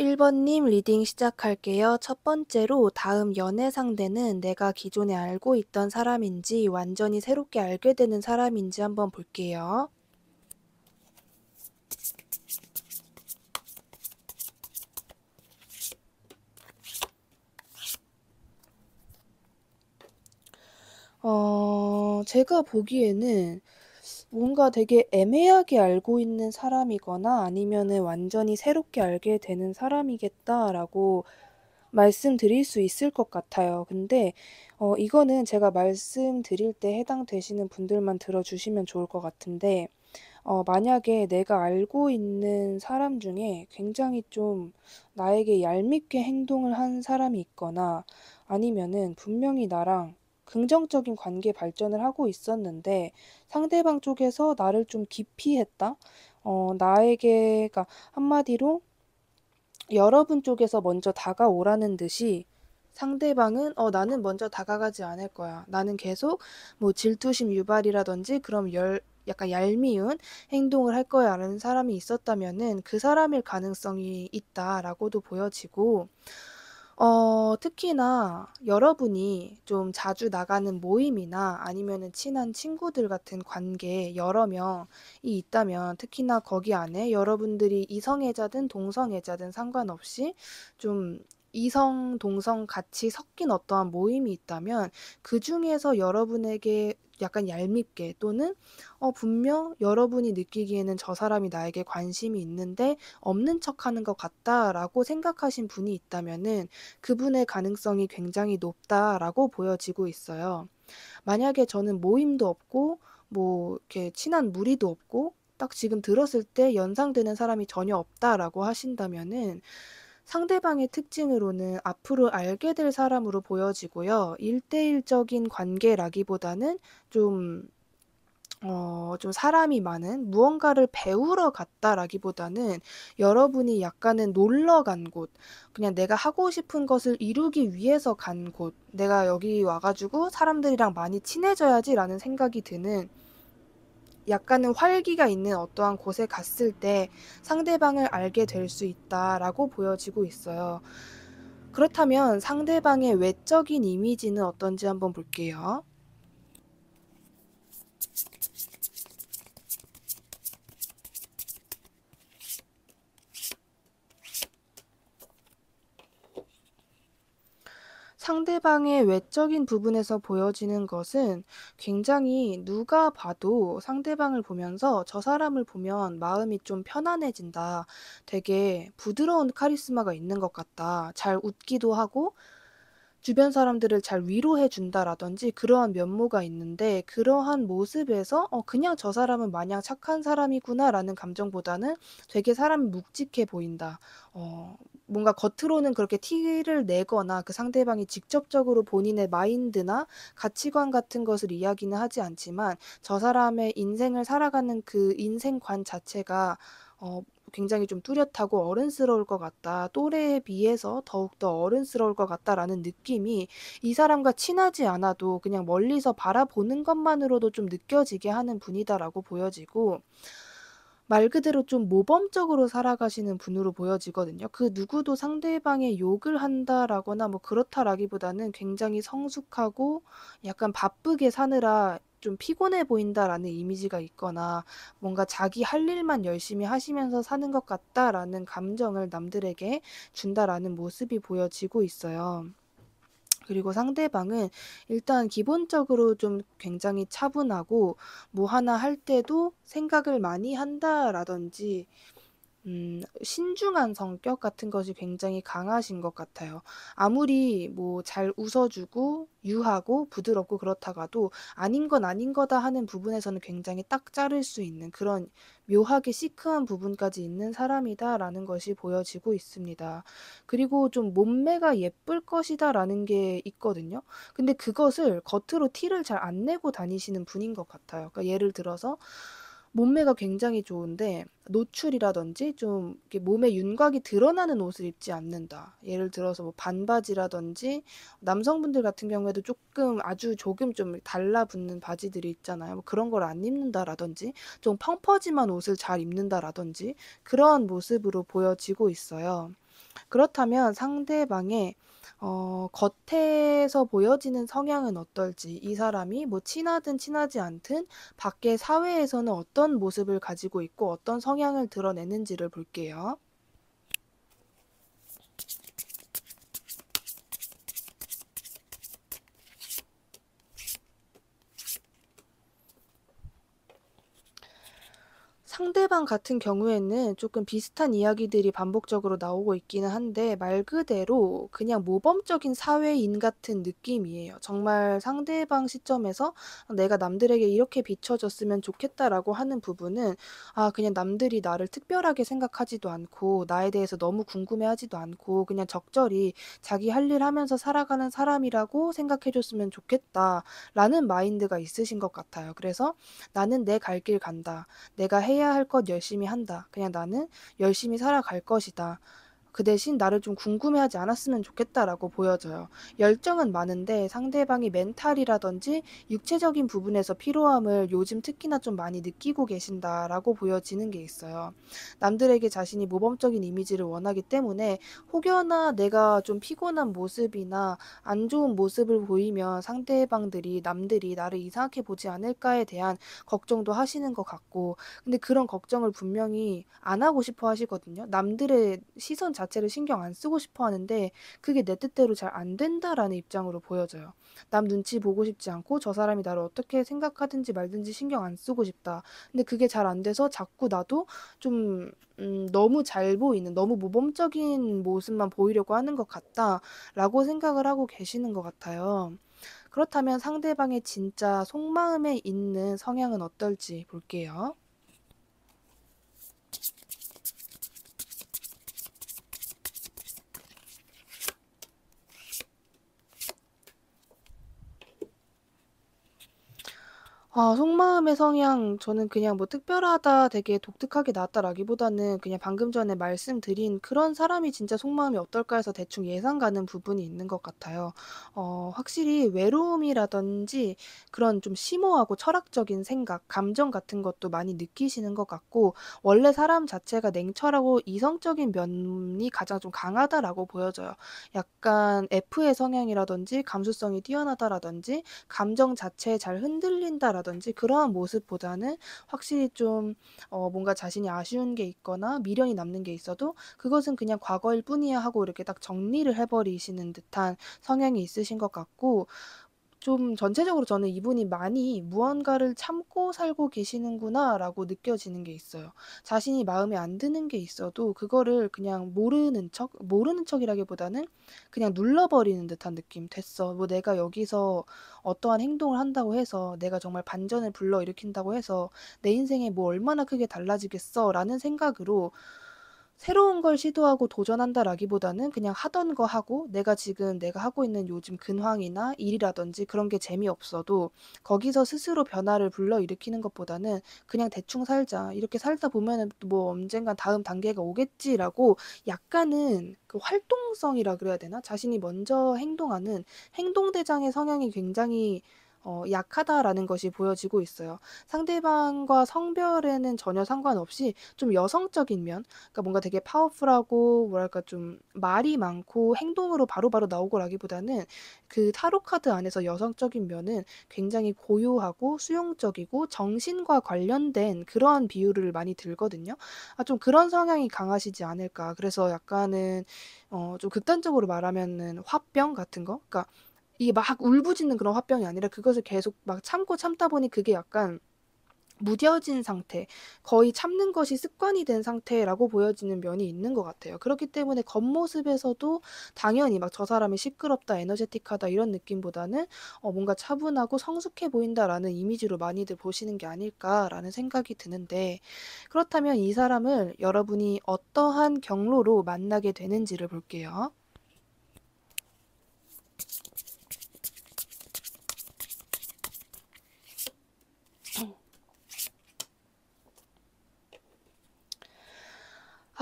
1번님 리딩 시작할게요. 첫 번째로 다음 연애 상대는 내가 기존에 알고 있던 사람인지 완전히 새롭게 알게 되는 사람인지 한번 볼게요. 어, 제가 보기에는 뭔가 되게 애매하게 알고 있는 사람이거나 아니면은 완전히 새롭게 알게 되는 사람이겠다라고 말씀드릴 수 있을 것 같아요. 근데 어 이거는 제가 말씀드릴 때 해당되시는 분들만 들어주시면 좋을 것 같은데 어 만약에 내가 알고 있는 사람 중에 굉장히 좀 나에게 얄밉게 행동을 한 사람이 있거나 아니면은 분명히 나랑 긍정적인 관계 발전을 하고 있었는데 상대방 쪽에서 나를 좀 기피했다? 어, 나에게, 가 그러니까 한마디로 여러분 쪽에서 먼저 다가오라는 듯이 상대방은 어 나는 먼저 다가가지 않을 거야. 나는 계속 뭐 질투심 유발이라든지 그럼 열 약간 얄미운 행동을 할 거야라는 사람이 있었다면은 그 사람일 가능성이 있다라고도 보여지고 어, 특히나 여러분이 좀 자주 나가는 모임이나 아니면 친한 친구들 같은 관계 여러 명이 있다면 특히나 거기 안에 여러분들이 이성애자든 동성애자든 상관없이 좀 이성, 동성 같이 섞인 어떠한 모임이 있다면 그 중에서 여러분에게 약간 얄밉게 또는 어, 분명 여러분이 느끼기에는 저 사람이 나에게 관심이 있는데 없는 척 하는 것 같다라고 생각하신 분이 있다면은 그분의 가능성이 굉장히 높다라고 보여지고 있어요. 만약에 저는 모임도 없고 뭐 이렇게 친한 무리도 없고 딱 지금 들었을 때 연상되는 사람이 전혀 없다라고 하신다면은 상대방의 특징으로는 앞으로 알게 될 사람으로 보여지고요. 일대일적인 관계라기보다는 좀, 어, 좀 사람이 많은 무언가를 배우러 갔다라기보다는 여러분이 약간은 놀러 간 곳, 그냥 내가 하고 싶은 것을 이루기 위해서 간 곳, 내가 여기 와가지고 사람들이랑 많이 친해져야지라는 생각이 드는 약간은 활기가 있는 어떠한 곳에 갔을 때 상대방을 알게 될 수 있다라고 보여지고 있어요. 그렇다면 상대방의 외적인 이미지는 어떤지 한번 볼게요. 상대방의 외적인 부분에서 보여지는 것은 굉장히 누가 봐도 상대방을 보면서 저 사람을 보면 마음이 좀 편안해진다. 되게 부드러운 카리스마가 있는 것 같다. 잘 웃기도 하고 주변 사람들을 잘 위로해 준다라든지 그러한 면모가 있는데 그러한 모습에서 어 그냥 저 사람은 마냥 착한 사람이구나라는 감정보다는 되게 사람이 묵직해 보인다. 어 뭔가 겉으로는 그렇게 티를 내거나 그 상대방이 직접적으로 본인의 마인드나 가치관 같은 것을 이야기는 하지 않지만 저 사람의 인생을 살아가는 그 인생관 자체가 어, 굉장히 좀 뚜렷하고 어른스러울 것 같다. 또래에 비해서 더욱더 어른스러울 것 같다라는 느낌이 이 사람과 친하지 않아도 그냥 멀리서 바라보는 것만으로도 좀 느껴지게 하는 분이다라고 보여지고, 말 그대로 좀 모범적으로 살아가시는 분으로 보여지거든요. 그 누구도 상대방의 욕을 한다라거나 뭐 그렇다라기보다는 굉장히 성숙하고 약간 바쁘게 사느라 좀 피곤해 보인다라는 이미지가 있거나 뭔가 자기 할 일만 열심히 하시면서 사는 것 같다라는 감정을 남들에게 준다라는 모습이 보여지고 있어요. 그리고 상대방은 일단 기본적으로 좀 굉장히 차분하고 뭐 하나 할 때도 생각을 많이 한다라든지 음, 신중한 성격 같은 것이 굉장히 강하신 것 같아요. 아무리 뭐 잘 웃어주고 유하고 부드럽고 그렇다가도 아닌 건 아닌 거다 하는 부분에서는 굉장히 딱 자를 수 있는 그런 묘하게 시크한 부분까지 있는 사람이다라는 것이 보여지고 있습니다. 그리고 좀 몸매가 예쁠 것이다라는 게 있거든요. 근데 그것을 겉으로 티를 잘 안 내고 다니시는 분인 것 같아요. 그러니까 예를 들어서 몸매가 굉장히 좋은데 노출이라든지 좀 몸에 윤곽이 드러나는 옷을 입지 않는다. 예를 들어서 뭐 반바지라든지 남성분들 같은 경우에도 조금 아주 조금 좀 달라붙는 바지들이 있잖아요. 뭐 그런 걸 안 입는다라든지 좀 펑퍼짐한 옷을 잘 입는다라든지 그러한 모습으로 보여지고 있어요. 그렇다면 상대방의 어, 겉에서 보여지는 성향은 어떨지, 이 사람이 뭐 친하든 친하지 않든 밖의 사회에서는 어떤 모습을 가지고 있고 어떤 성향을 드러내는지를 볼게요. 상대방 같은 경우에는 조금 비슷한 이야기들이 반복적으로 나오고 있기는 한데 말 그대로 그냥 모범적인 사회인 같은 느낌이에요. 정말 상대방 시점에서 내가 남들에게 이렇게 비춰졌으면 좋겠다라고 하는 부분은 아, 그냥 남들이 나를 특별하게 생각하지도 않고 나에 대해서 너무 궁금해하지도 않고 그냥 적절히 자기 할 일 하면서 살아가는 사람이라고 생각해 줬으면 좋겠다라는 마인드가 있으신 것 같아요. 그래서 나는 내 갈 길 간다. 내가 해야 할것 열심히 한다. 그냥 나는 열심히 살아갈 것이다. 그 대신 나를 좀 궁금해하지 않았으면 좋겠다라고 보여져요. 열정은 많은데 상대방이 멘탈이라든지 육체적인 부분에서 피로함을 요즘 특히나 좀 많이 느끼고 계신다라고 보여지는 게 있어요. 남들에게 자신이 모범적인 이미지를 원하기 때문에 혹여나 내가 좀 피곤한 모습이나 안 좋은 모습을 보이면 상대방들이 남들이 나를 이상하게 보지 않을까에 대한 걱정도 하시는 것 같고 근데 그런 걱정을 분명히 안 하고 싶어 하시거든요. 남들의 시선 자체를 신경 안 쓰고 싶어 하는데 그게 내 뜻대로 잘 안 된다라는 입장으로 보여져요. 남 눈치 보고 싶지 않고 저 사람이 나를 어떻게 생각하든지 말든지 신경 안 쓰고 싶다. 근데 그게 잘 안 돼서 자꾸 나도 좀 음, 너무 잘 보이는 너무 모범적인 모습만 보이려고 하는 것 같다라고 생각을 하고 계시는 것 같아요. 그렇다면 상대방의 진짜 속마음에 있는 성향은 어떨지 볼게요. 아 속마음의 성향 저는 그냥 뭐 특별하다 되게 독특하게 나왔다라기보다는 그냥 방금 전에 말씀드린 '그런 사람이 진짜 속마음이 어떨까.' 해서 대충 예상 가는 부분이 있는 것 같아요. 어 확실히 외로움이라든지 그런 좀 심오하고 철학적인 생각, 감정 같은 것도 많이 느끼시는 것 같고 원래 사람 자체가 냉철하고 이성적인 면이 가장 좀 강하다라고 보여져요. 약간 F의 성향이라든지 감수성이 뛰어나다라든지 감정 자체에 잘 흔들린다라든지 거라든지 그러한 모습보다는 확실히 좀 어, 뭔가 자신이 아쉬운 게 있거나 미련이 남는 게 있어도 그것은 그냥 과거일 뿐이야 하고 이렇게 딱 정리를 해버리시는 듯한 성향이 있으신 것 같고 좀 전체적으로 저는 이분이 많이 무언가를 참고 살고 계시는구나라고 느껴지는 게 있어요. 자신이 마음에 안 드는 게 있어도 그거를 그냥 모르는 척, 모르는 척이라기보다는 그냥 눌러버리는 듯한 느낌. 됐어. 뭐 내가 여기서 어떠한 행동을 한다고 해서 내가 정말 반전을 불러일으킨다고 해서 내 인생에 뭐 얼마나 크게 달라지겠어라는 생각으로 새로운 걸 시도하고 도전한다라기보다는 그냥 하던 거 하고 내가 지금 내가 하고 있는 요즘 근황이나 일이라든지 그런 게 재미없어도 거기서 스스로 변화를 불러일으키는 것보다는 그냥 대충 살자. 이렇게 살다 보면은 뭐 언젠간 다음 단계가 오겠지라고 약간은 그 활동성이라 그래야 되나? 자신이 먼저 행동하는 행동대장의 성향이 굉장히 어, 약하다라는 것이 보여지고 있어요. 상대방과 성별에는 전혀 상관없이 좀 여성적인 면, 그러니까 뭔가 되게 파워풀하고 뭐랄까 좀 말이 많고 행동으로 바로바로 나오고라기보다는 그 타로 카드 안에서 여성적인 면은 굉장히 고요하고 수용적이고 정신과 관련된 그러한 비율을 많이 들거든요. 아, 좀 그런 성향이 강하시지 않을까. 그래서 약간은 어, 좀 극단적으로 말하면은 화병 같은 거, 그러니까 이게 막 울부짖는 그런 화병이 아니라 그것을 계속 막 참고 참다 보니 그게 약간 무뎌진 상태, 거의 참는 것이 습관이 된 상태라고 보여지는 면이 있는 것 같아요. 그렇기 때문에 겉모습에서도 당연히 막 저 사람이 시끄럽다, 에너제틱하다 이런 느낌보다는 어, 뭔가 차분하고 성숙해 보인다라는 이미지로 많이들 보시는 게 아닐까라는 생각이 드는데 그렇다면 이 사람을 여러분이 어떠한 경로로 만나게 되는지를 볼게요.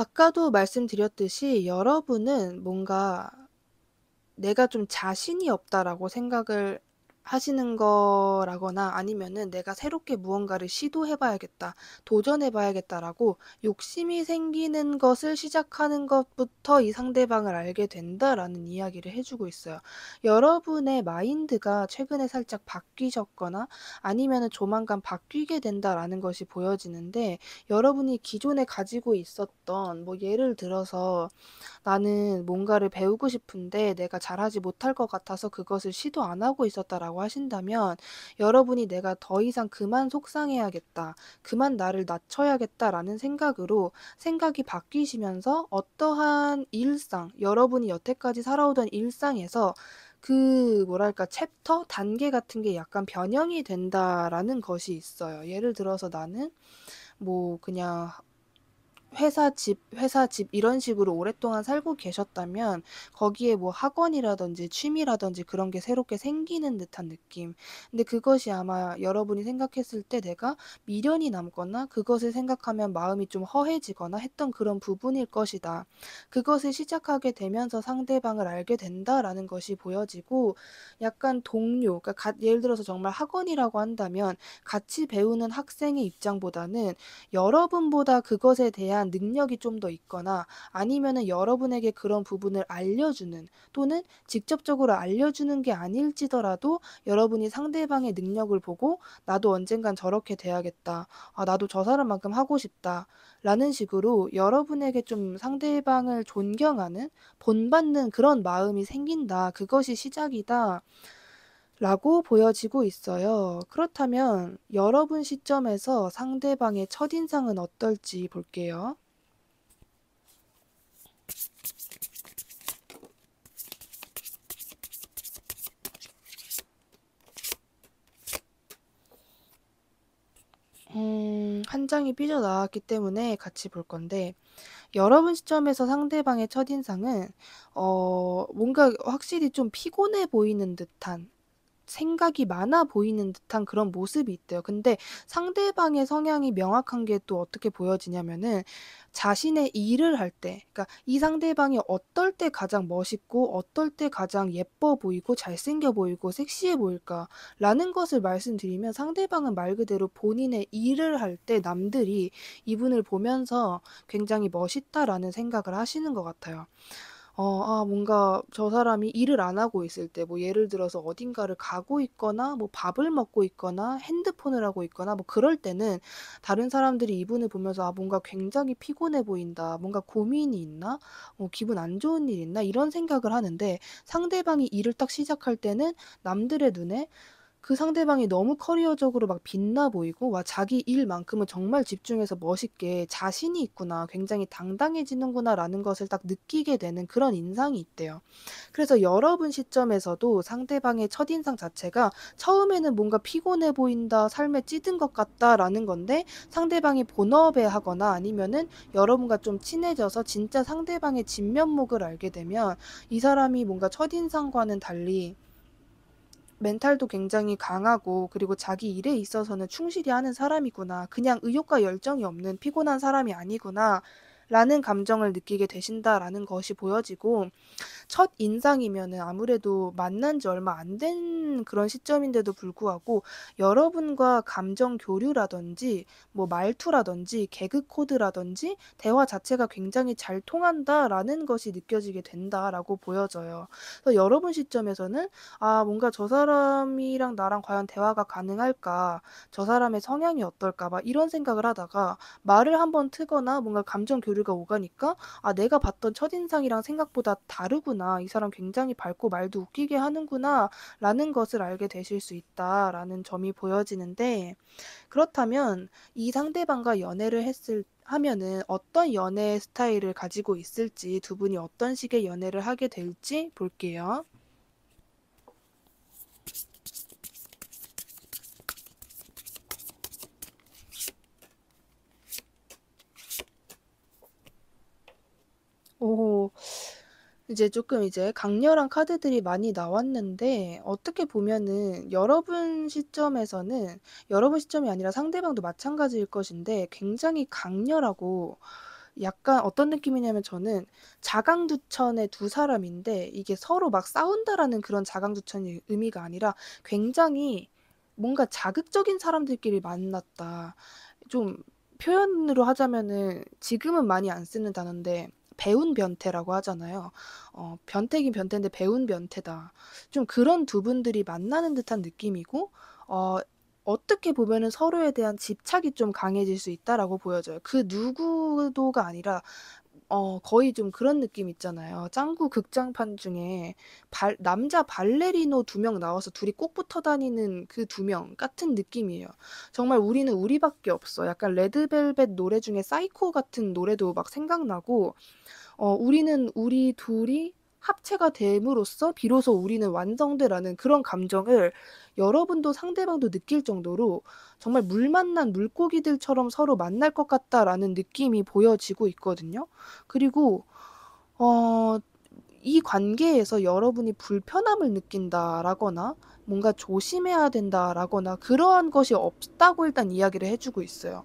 아까도 말씀드렸듯이 여러분은 뭔가 내가 좀 자신이 없다라고 생각을 하시는 거라거나 아니면은 내가 새롭게 무언가를 시도해봐야겠다, 도전해봐야겠다라고 욕심이 생기는 것을 시작하는 것부터 이 상대방을 알게 된다라는 이야기를 해주고 있어요. 여러분의 마인드가 최근에 살짝 바뀌셨거나 아니면은 조만간 바뀌게 된다라는 것이 보여지는데 여러분이 기존에 가지고 있었던 뭐 예를 들어서 나는 뭔가를 배우고 싶은데 내가 잘하지 못할 것 같아서 그것을 시도 안 하고 있었다라고 있다고 하신다면 여러분이 내가 더 이상 그만 속상해야겠다, 그만 나를 낮춰야겠다라는 생각으로 생각이 바뀌시면서 어떠한 일상, 여러분이 여태까지 살아오던 일상에서 그 뭐랄까 챕터 단계 같은 게 약간 변형이 된다라는 것이 있어요. 예를 들어서 나는 뭐 그냥 회사 집, 회사 집 이런 식으로 오랫동안 살고 계셨다면 거기에 뭐 학원이라든지 취미라든지 그런 게 새롭게 생기는 듯한 느낌. 근데 그것이 아마 여러분이 생각했을 때 내가 미련이 남거나 그것을 생각하면 마음이 좀 허해지거나 했던 그런 부분일 것이다. 그것을 시작하게 되면서 상대방을 알게 된다라는 것이 보여지고 약간 동료, 그러니까 가, 예를 들어서 정말 학원이라고 한다면 같이 배우는 학생의 입장보다는 여러분보다 그것에 대한 대한 능력이 좀 더 있거나 아니면은 여러분에게 그런 부분을 알려주는 또는 직접적으로 알려주는 게 아닐지더라도 여러분이 상대방의 능력을 보고 나도 언젠간 저렇게 돼야겠다. 아, 나도 저 사람만큼 하고 싶다. 라는 식으로 여러분에게 좀 상대방을 존경하는, 본받는 그런 마음이 생긴다. 그것이 시작이다. 라고 보여지고 있어요. 그렇다면 여러분 시점에서 상대방의 첫인상은 어떨지 볼게요. 음, 한 장이 삐져나왔기 때문에 같이 볼 건데 여러분 시점에서 상대방의 첫인상은 어, 뭔가 확실히 좀 피곤해 보이는 듯한 생각이 많아 보이는 듯한 그런 모습이 있대요. 근데 상대방의 성향이 명확한 게 또 어떻게 보여지냐면은 자신의 일을 할 때, 그러니까 이 상대방이 어떨 때 가장 멋있고 어떨 때 가장 예뻐 보이고 잘생겨 보이고 섹시해 보일까라는 것을 말씀드리면 상대방은 말 그대로 본인의 일을 할 때 남들이 이분을 보면서 굉장히 멋있다라는 생각을 하시는 것 같아요. 어, 아, 뭔가 저 사람이 일을 안 하고 있을 때, 뭐 예를 들어서 어딘가를 가고 있거나, 뭐 밥을 먹고 있거나, 핸드폰을 하고 있거나, 뭐 그럴 때는 다른 사람들이 이분을 보면서 아, 뭔가 굉장히 피곤해 보인다, 뭔가 고민이 있나, 뭐 기분 안 좋은 일 있나, 이런 생각을 하는데 상대방이 일을 딱 시작할 때는 남들의 눈에 그 상대방이 너무 커리어적으로 막 빛나 보이고 와 자기 일만큼은 정말 집중해서 멋있게 자신이 있구나 굉장히 당당해지는구나라는 것을 딱 느끼게 되는 그런 인상이 있대요. 그래서 여러분 시점에서도 상대방의 첫인상 자체가 처음에는 뭔가 피곤해 보인다 삶에 찌든 것 같다라는 건데 상대방이 본업에 하거나 아니면은 여러분과 좀 친해져서 진짜 상대방의 진면목을 알게 되면 이 사람이 뭔가 첫인상과는 달리 멘탈도 굉장히 강하고 그리고 자기 일에 있어서는 충실히 하는 사람이구나. 그냥 의욕과 열정이 없는 피곤한 사람이 아니구나. 라는 감정을 느끼게 되신다라는 것이 보여지고 첫 인상이면은 아무래도 만난 지 얼마 안 된 그런 시점인데도 불구하고 여러분과 감정 교류라든지 뭐 말투라든지 개그 코드라든지 대화 자체가 굉장히 잘 통한다라는 것이 느껴지게 된다라고 보여져요. 그래서 여러분 시점에서는 아, 뭔가 저 사람이랑 나랑 과연 대화가 가능할까? 저 사람의 성향이 어떨까? 막 이런 생각을 하다가 말을 한번 트거나 뭔가 감정 교류가 오가니까 아, 내가 봤던 첫인상이랑 생각보다 다르구나. 하는구나. 이 사람 굉장히 밝고 말도 웃기게 하는구나. 라는 것을 알게 되실 수 있다라는 점이 보여지는데 그렇다면 이 상대방과 연애를 했을 하면은 어떤 연애 스타일을 가지고 있을지 두 분이 어떤 식의 연애를 하게 될지 볼게요. 오, 이제 조금 이제 강렬한 카드들이 많이 나왔는데 어떻게 보면은 여러분 시점에서는 여러분 시점이 아니라 상대방도 마찬가지일 것인데 굉장히 강렬하고 약간 어떤 느낌이냐면 저는 자강두천의 두 사람인데 이게 서로 막 싸운다라는 그런 자강두천의 의미가 아니라 굉장히 뭔가 자극적인 사람들끼리 만났다. 좀 표현으로 하자면은 지금은 많이 안 쓰는 단어인데 배운 변태라고 하잖아요. 어, 변태긴 변태인데 배운 변태다. 좀 그런 두 분들이 만나는 듯한 느낌이고, 어, 어떻게 보면은 서로에 대한 집착이 좀 강해질 수 있다라고 보여져요. 그 누구도가 아니라 어, 거의 좀 그런 느낌 있잖아요. 짱구 극장판 중에 발, 남자 발레리노 두 명 나와서 둘이 꼭 붙어 다니는 그 두 명 같은 느낌이에요. 정말 우리는 우리밖에 없어. 약간 레드벨벳 노래 중에 사이코 같은 노래도 막 생각나고, 어, 우리는 우리 둘이 합체가 됨으로써 비로소 우리는 완성되라는 그런 감정을 여러분도 상대방도 느낄 정도로 정말 물 만난 물고기들처럼 서로 만날 것 같다라는 느낌이 보여지고 있거든요. 그리고 어, 이 관계에서 여러분이 불편함을 느낀다라거나 뭔가 조심해야 된다라거나 그러한 것이 없다고 일단 이야기를 해주고 있어요.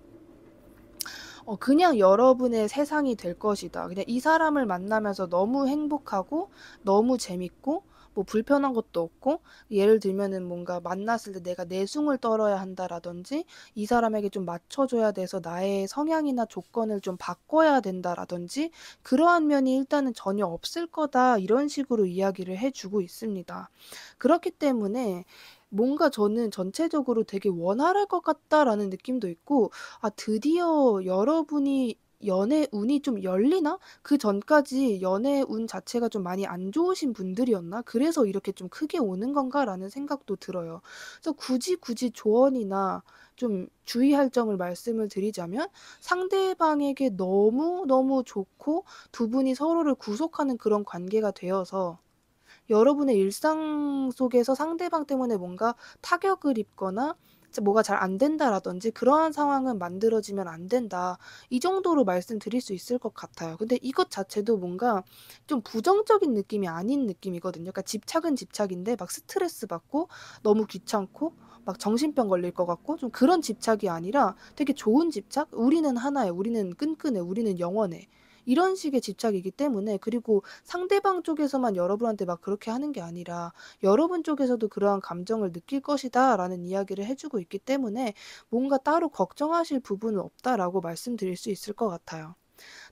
어, 그냥 여러분의 세상이 될 것이다. 그냥 이 사람을 만나면서 너무 행복하고 너무 재밌고 뭐 불편한 것도 없고 예를 들면은 뭔가 만났을 때 내가 내숭을 떨어야 한다라든지 이 사람에게 좀 맞춰줘야 돼서 나의 성향이나 조건을 좀 바꿔야 된다라든지 그러한 면이 일단은 전혀 없을 거다 이런 식으로 이야기를 해주고 있습니다. 그렇기 때문에 뭔가 저는 전체적으로 되게 원활할 것 같다라는 느낌도 있고, 아, 드디어 여러분이 연애 운이 좀 열리나? 그 전까지 연애 운 자체가 좀 많이 안 좋으신 분들이었나? 그래서 이렇게 좀 크게 오는 건가라는 생각도 들어요. 그래서 굳이 굳이 조언이나 좀 주의할 점을 말씀을 드리자면 상대방에게 너무너무 좋고 두 분이 서로를 구속하는 그런 관계가 되어서 여러분의 일상 속에서 상대방 때문에 뭔가 타격을 입거나 뭐가 잘 안 된다라든지 그러한 상황은 만들어지면 안 된다. 이 정도로 말씀드릴 수 있을 것 같아요. 근데 이것 자체도 뭔가 좀 부정적인 느낌이 아닌 느낌이거든요. 그러니까 집착은 집착인데 막 스트레스 받고 너무 귀찮고 막 정신병 걸릴 것 같고 좀 그런 집착이 아니라 되게 좋은 집착? 우리는 하나에, 우리는 끈끈해, 우리는 영원해. 이런 식의 집착이기 때문에 그리고 상대방 쪽에서만 여러분한테 막 그렇게 하는 게 아니라 여러분 쪽에서도 그러한 감정을 느낄 것이다 라는 이야기를 해주고 있기 때문에 뭔가 따로 걱정하실 부분은 없다라고 말씀드릴 수 있을 것 같아요.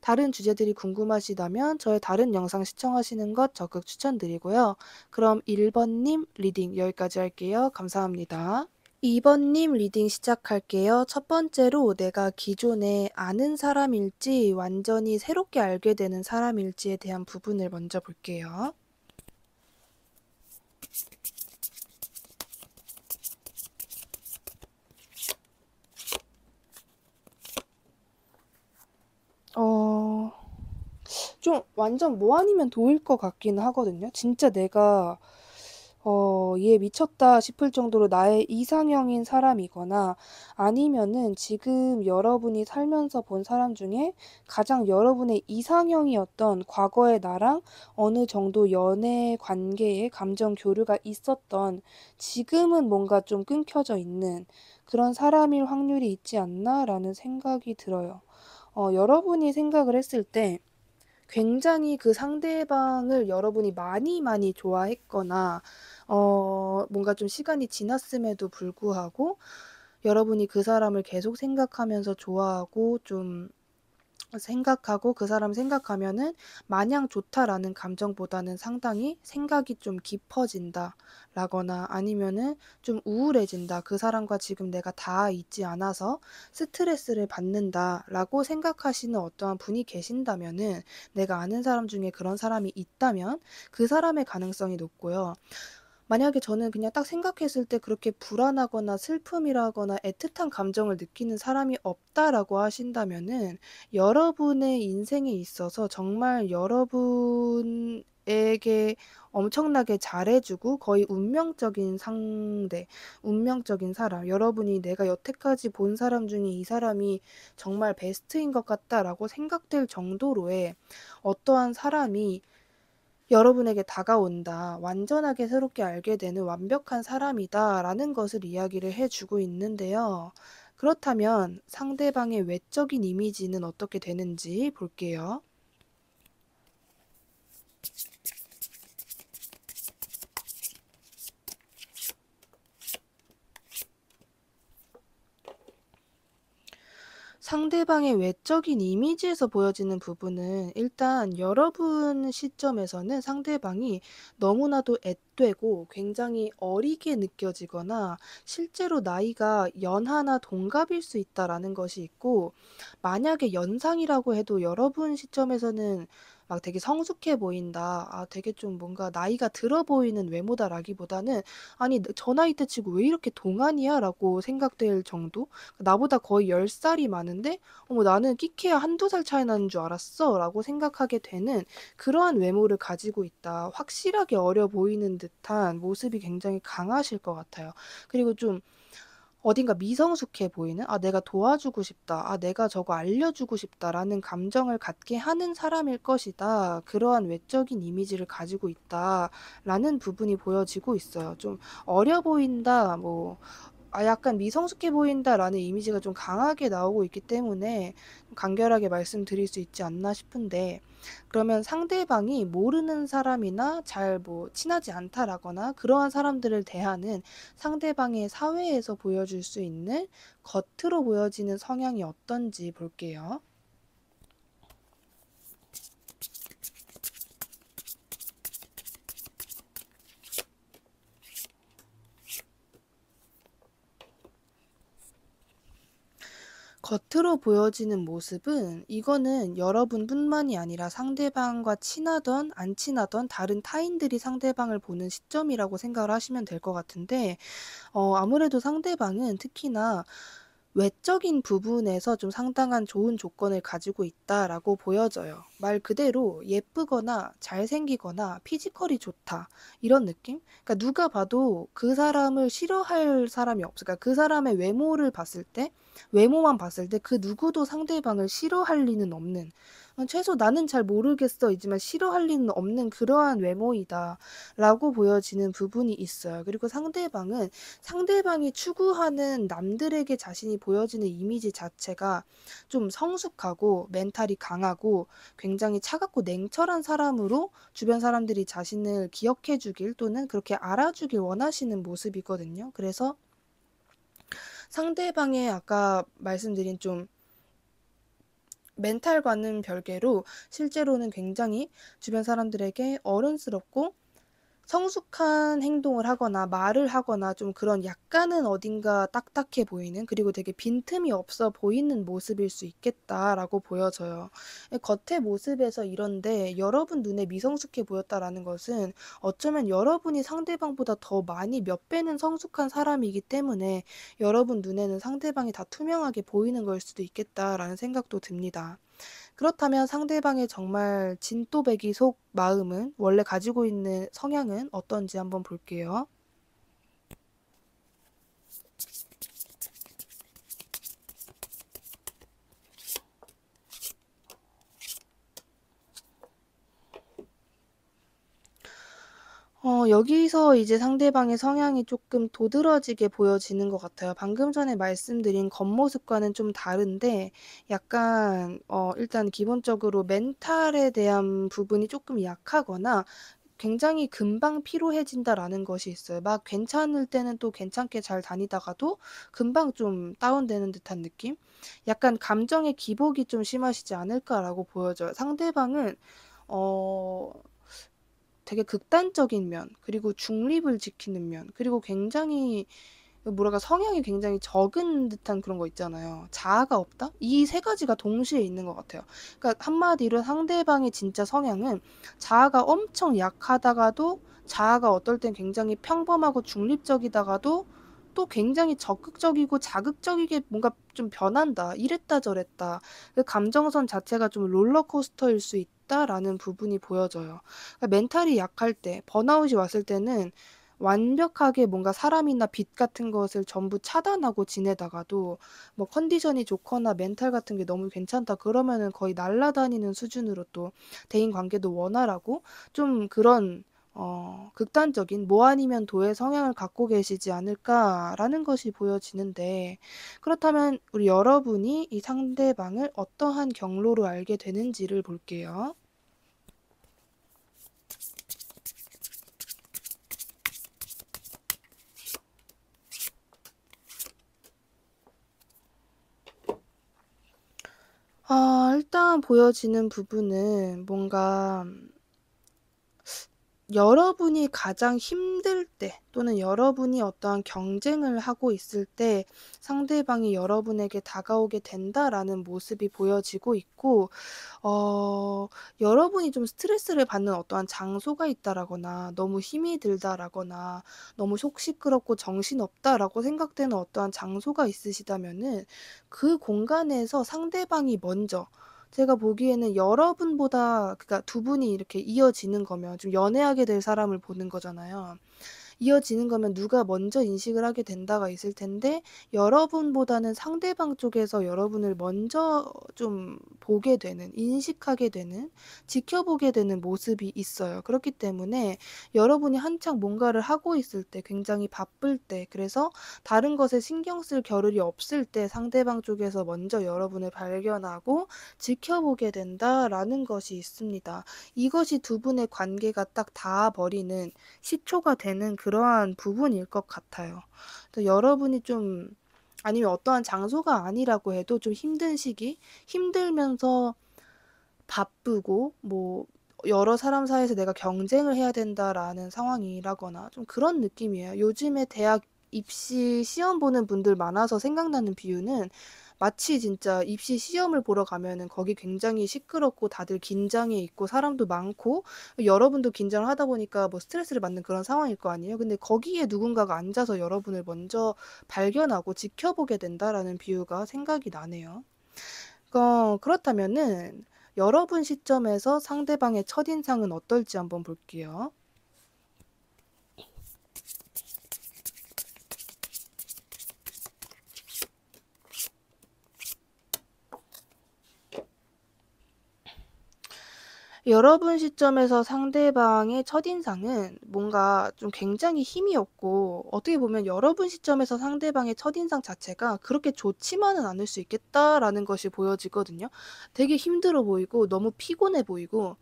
다른 주제들이 궁금하시다면 저의 다른 영상 시청하시는 것 적극 추천드리고요. 그럼 1번님 리딩 여기까지 할게요. 감사합니다. 2번님 리딩 시작할게요. 첫 번째로 내가 기존에 아는 사람일지 완전히 새롭게 알게 되는 사람일지에 대한 부분을 먼저 볼게요. 어, 좀 완전 뭐 아니면 도일 것 같기는 하거든요. 진짜 내가 어, 얘 예, 미쳤다 싶을 정도로 나의 이상형인 사람이거나 아니면은 지금 여러분이 살면서 본 사람 중에 가장 여러분의 이상형이었던 과거의 나랑 어느 정도 연애 관계에 감정 교류가 있었던 지금은 뭔가 좀 끊겨져 있는 그런 사람일 확률이 있지 않나라는 생각이 들어요. 어, 여러분이 생각을 했을 때 굉장히 그 상대방을 여러분이 많이 많이 좋아했거나 어, 뭔가 좀 시간이 지났음에도 불구하고 여러분이 그 사람을 계속 생각하면서 좋아하고 좀 생각하고 그 사람 생각하면은 마냥 좋다라는 감정보다는 상당히 생각이 좀 깊어진다라거나 아니면은 좀 우울해진다. 그 사람과 지금 내가 다잊지 않아서 스트레스를 받는다라고 생각하시는 어떠한 분이 계신다면은 내가 아는 사람 중에 그런 사람이 있다면 그 사람의 가능성이 높고요. 만약에 저는 그냥 딱 생각했을 때 그렇게 불안하거나 슬픔이라거나 애틋한 감정을 느끼는 사람이 없다라고 하신다면은 여러분의 인생에 있어서 정말 여러분 에게 엄청나게 잘해주고 거의 운명적인 상대, 운명적인 사람, 여러분이 내가 여태까지 본 사람 중에 이 사람이 정말 베스트인 것 같다라고 생각될 정도로의 어떠한 사람이 여러분에게 다가온다. 완전하게 새롭게 알게 되는 완벽한 사람이다. 라는 것을 이야기를 해주고 있는데요. 그렇다면 상대방의 외적인 이미지는 어떻게 되는지 볼게요. 상대방의 외적인 이미지에서 보여지는 부분은 일단 여러분 시점에서는 상대방이 너무나도 앳되고 굉장히 어리게 느껴지거나 실제로 나이가 연하나 동갑일 수 있다라는 것이 있고 만약에 연상이라고 해도 여러분 시점에서는 막 되게 성숙해 보인다. 아, 되게 좀 뭔가 나이가 들어 보이는 외모다라기보다는 아니, 저 나이 때 치고 왜 이렇게 동안이야? 라고 생각될 정도? 그러니까 나보다 거의 10살이 많은데 어머, 나는 끼케야 한두 살 차이 나는 줄 알았어. 라고 생각하게 되는 그러한 외모를 가지고 있다. 확실하게 어려 보이는 듯한 모습이 굉장히 강하실 것 같아요. 그리고 좀 어딘가 미성숙해 보이는 아 내가 도와주고 싶다 아 내가 저거 알려주고 싶다라는 감정을 갖게 하는 사람일 것이다 그러한 외적인 이미지를 가지고 있다라는 부분이 보여지고 있어요 좀 어려 보인다 뭐아 약간 미성숙해 보인다라는 이미지가 좀 강하게 나오고 있기 때문에 간결하게 말씀드릴 수 있지 않나 싶은데 그러면 상대방이 모르는 사람이나 잘 뭐 친하지 않다라거나 그러한 사람들을 대하는 상대방의 사회에서 보여줄 수 있는 겉으로 보여지는 성향이 어떤지 볼게요. 겉으로 보여지는 모습은 이거는 여러분뿐만이 아니라 상대방과 친하던 안 친하던 다른 타인들이 상대방을 보는 시점이라고 생각을 하시면 될 것 같은데 어, 아무래도 상대방은 특히나 외적인 부분에서 좀 상당한 좋은 조건을 가지고 있다라고 보여져요. 말 그대로 예쁘거나 잘생기거나 피지컬이 좋다 이런 느낌? 그러니까 누가 봐도 그 사람을 싫어할 사람이 없어. 니까그 그러니까 사람의 외모를 봤을 때 외모만 봤을 때 그 누구도 상대방을 싫어할 리는 없는 아, 최소 나는 잘 모르겠어이지만 싫어할 리는 없는 그러한 외모이다 라고 보여지는 부분이 있어요. 그리고 상대방은 상대방이 추구하는 남들에게 자신이 보여지는 이미지 자체가 좀 성숙하고 멘탈이 강하고 굉장히 차갑고 냉철한 사람으로 주변 사람들이 자신을 기억해 주길 또는 그렇게 알아주길 원하시는 모습이거든요. 그래서 상대방의 아까 말씀드린 좀 멘탈과는 별개로 실제로는 굉장히 주변 사람들에게 어른스럽고 성숙한 행동을 하거나 말을 하거나 좀 그런 약간은 어딘가 딱딱해 보이는 그리고 되게 빈틈이 없어 보이는 모습일 수 있겠다라고 보여져요. 예, 겉의 모습에서 이런데 여러분 눈에 미성숙해 보였다라는 것은 어쩌면 여러분이 상대방보다 더 많이 몇 배는 성숙한 사람이기 때문에 여러분 눈에는 상대방이 다 투명하게 보이는 걸 수도 있겠다라는 생각도 듭니다. 그렇다면 상대방의 정말 진또배기 속 마음은 원래 가지고 있는 성향은 어떤지 한번 볼게요. 어 여기서 이제 상대방의 성향이 조금 도드라지게 보여지는 것 같아요. 방금 전에 말씀드린 겉모습과는 좀 다른데 약간 어 일단 기본적으로 멘탈에 대한 부분이 조금 약하거나 굉장히 금방 피로해진다라는 것이 있어요. 막 괜찮을 때는 또 괜찮게 잘 다니다가도 금방 좀 다운되는 듯한 느낌? 약간 감정의 기복이 좀 심하시지 않을까라고 보여져요. 상대방은 어 되게 극단적인 면, 그리고 중립을 지키는 면, 그리고 굉장히 뭐랄까 성향이 굉장히 적은 듯한 그런 거 있잖아요. 자아가 없다? 이 세 가지가 동시에 있는 것 같아요. 그러니까 한마디로 상대방의 진짜 성향은 자아가 엄청 약하다가도 자아가 어떨 땐 굉장히 평범하고 중립적이다가도 또 굉장히 적극적이고 자극적이게 뭔가 좀 변한다. 이랬다 저랬다. 그 감정선 자체가 좀 롤러코스터일 수 있다. 있다라는 부분이 보여져요. 그러니까 멘탈이 약할 때, 번아웃이 왔을 때는 완벽하게 뭔가 사람이나 빛 같은 것을 전부 차단하고 지내다가도 뭐 컨디션이 좋거나 멘탈 같은 게 너무 괜찮다 그러면은 거의 날아다니는 수준으로 또 대인 관계도 원활하고 좀 그런 어, 극단적인 뭐 아니면 도의 성향을 갖고 계시지 않을까라는 것이 보여지는데 그렇다면 우리 여러분이 이 상대방을 어떠한 경로로 알게 되는지를 볼게요. 어 일단 보여지는 부분은 뭔가 여러분이 가장 힘들 때 또는 여러분이 어떠한 경쟁을 하고 있을 때 상대방이 여러분에게 다가오게 된다라는 모습이 보여지고 있고, 어, 여러분이 좀 스트레스를 받는 어떠한 장소가 있다라거나 너무 힘이 들다라거나 너무 속 시끄럽고 정신없다라고 생각되는 어떠한 장소가 있으시다면은 그 공간에서 상대방이 먼저 제가 보기에는 여러분보다 그니까두 분이 이렇게 이어지는 거면 좀 연애하게 될 사람을 보는 거잖아요. 이어지는 거면 누가 먼저 인식을 하게 된다가 있을 텐데 여러분보다는 상대방 쪽에서 여러분을 먼저 좀 보게 되는 인식하게 되는 지켜보게 되는 모습이 있어요. 그렇기 때문에 여러분이 한창 뭔가를 하고 있을 때 굉장히 바쁠 때 그래서 다른 것에 신경 쓸 겨를이 없을 때 상대방 쪽에서 먼저 여러분을 발견하고 지켜보게 된다라는 것이 있습니다. 이것이 두 분의 관계가 딱 닿아버리는 시초가 되는 그 그러한 부분일 것 같아요. 여러분이 좀 아니면 어떠한 장소가 아니라고 해도 좀 힘든 시기, 힘들면서 바쁘고 뭐 여러 사람 사이에서 내가 경쟁을 해야 된다라는 상황이라거나 좀 그런 느낌이에요. 요즘에 대학 입시 시험 보는 분들 많아서 생각나는 비유는 마치 진짜 입시 시험을 보러 가면은 거기 굉장히 시끄럽고 다들 긴장해 있고 사람도 많고 여러분도 긴장을 하다 보니까 뭐 스트레스를 받는 그런 상황일 거 아니에요. 근데 거기에 누군가가 앉아서 여러분을 먼저 발견하고 지켜보게 된다라는 비유가 생각이 나네요. 어, 그렇다면은 여러분 시점에서 상대방의 첫인상은 어떨지 한번 볼게요. 여러분 시점에서 상대방의 첫인상은 뭔가 좀 굉장히 힘이 없고 어떻게 보면 여러분 시점에서 상대방의 첫인상 자체가 그렇게 좋지만은 않을 수 있겠다라는 것이 보여지거든요. 되게 힘들어 보이고 너무 피곤해 보이고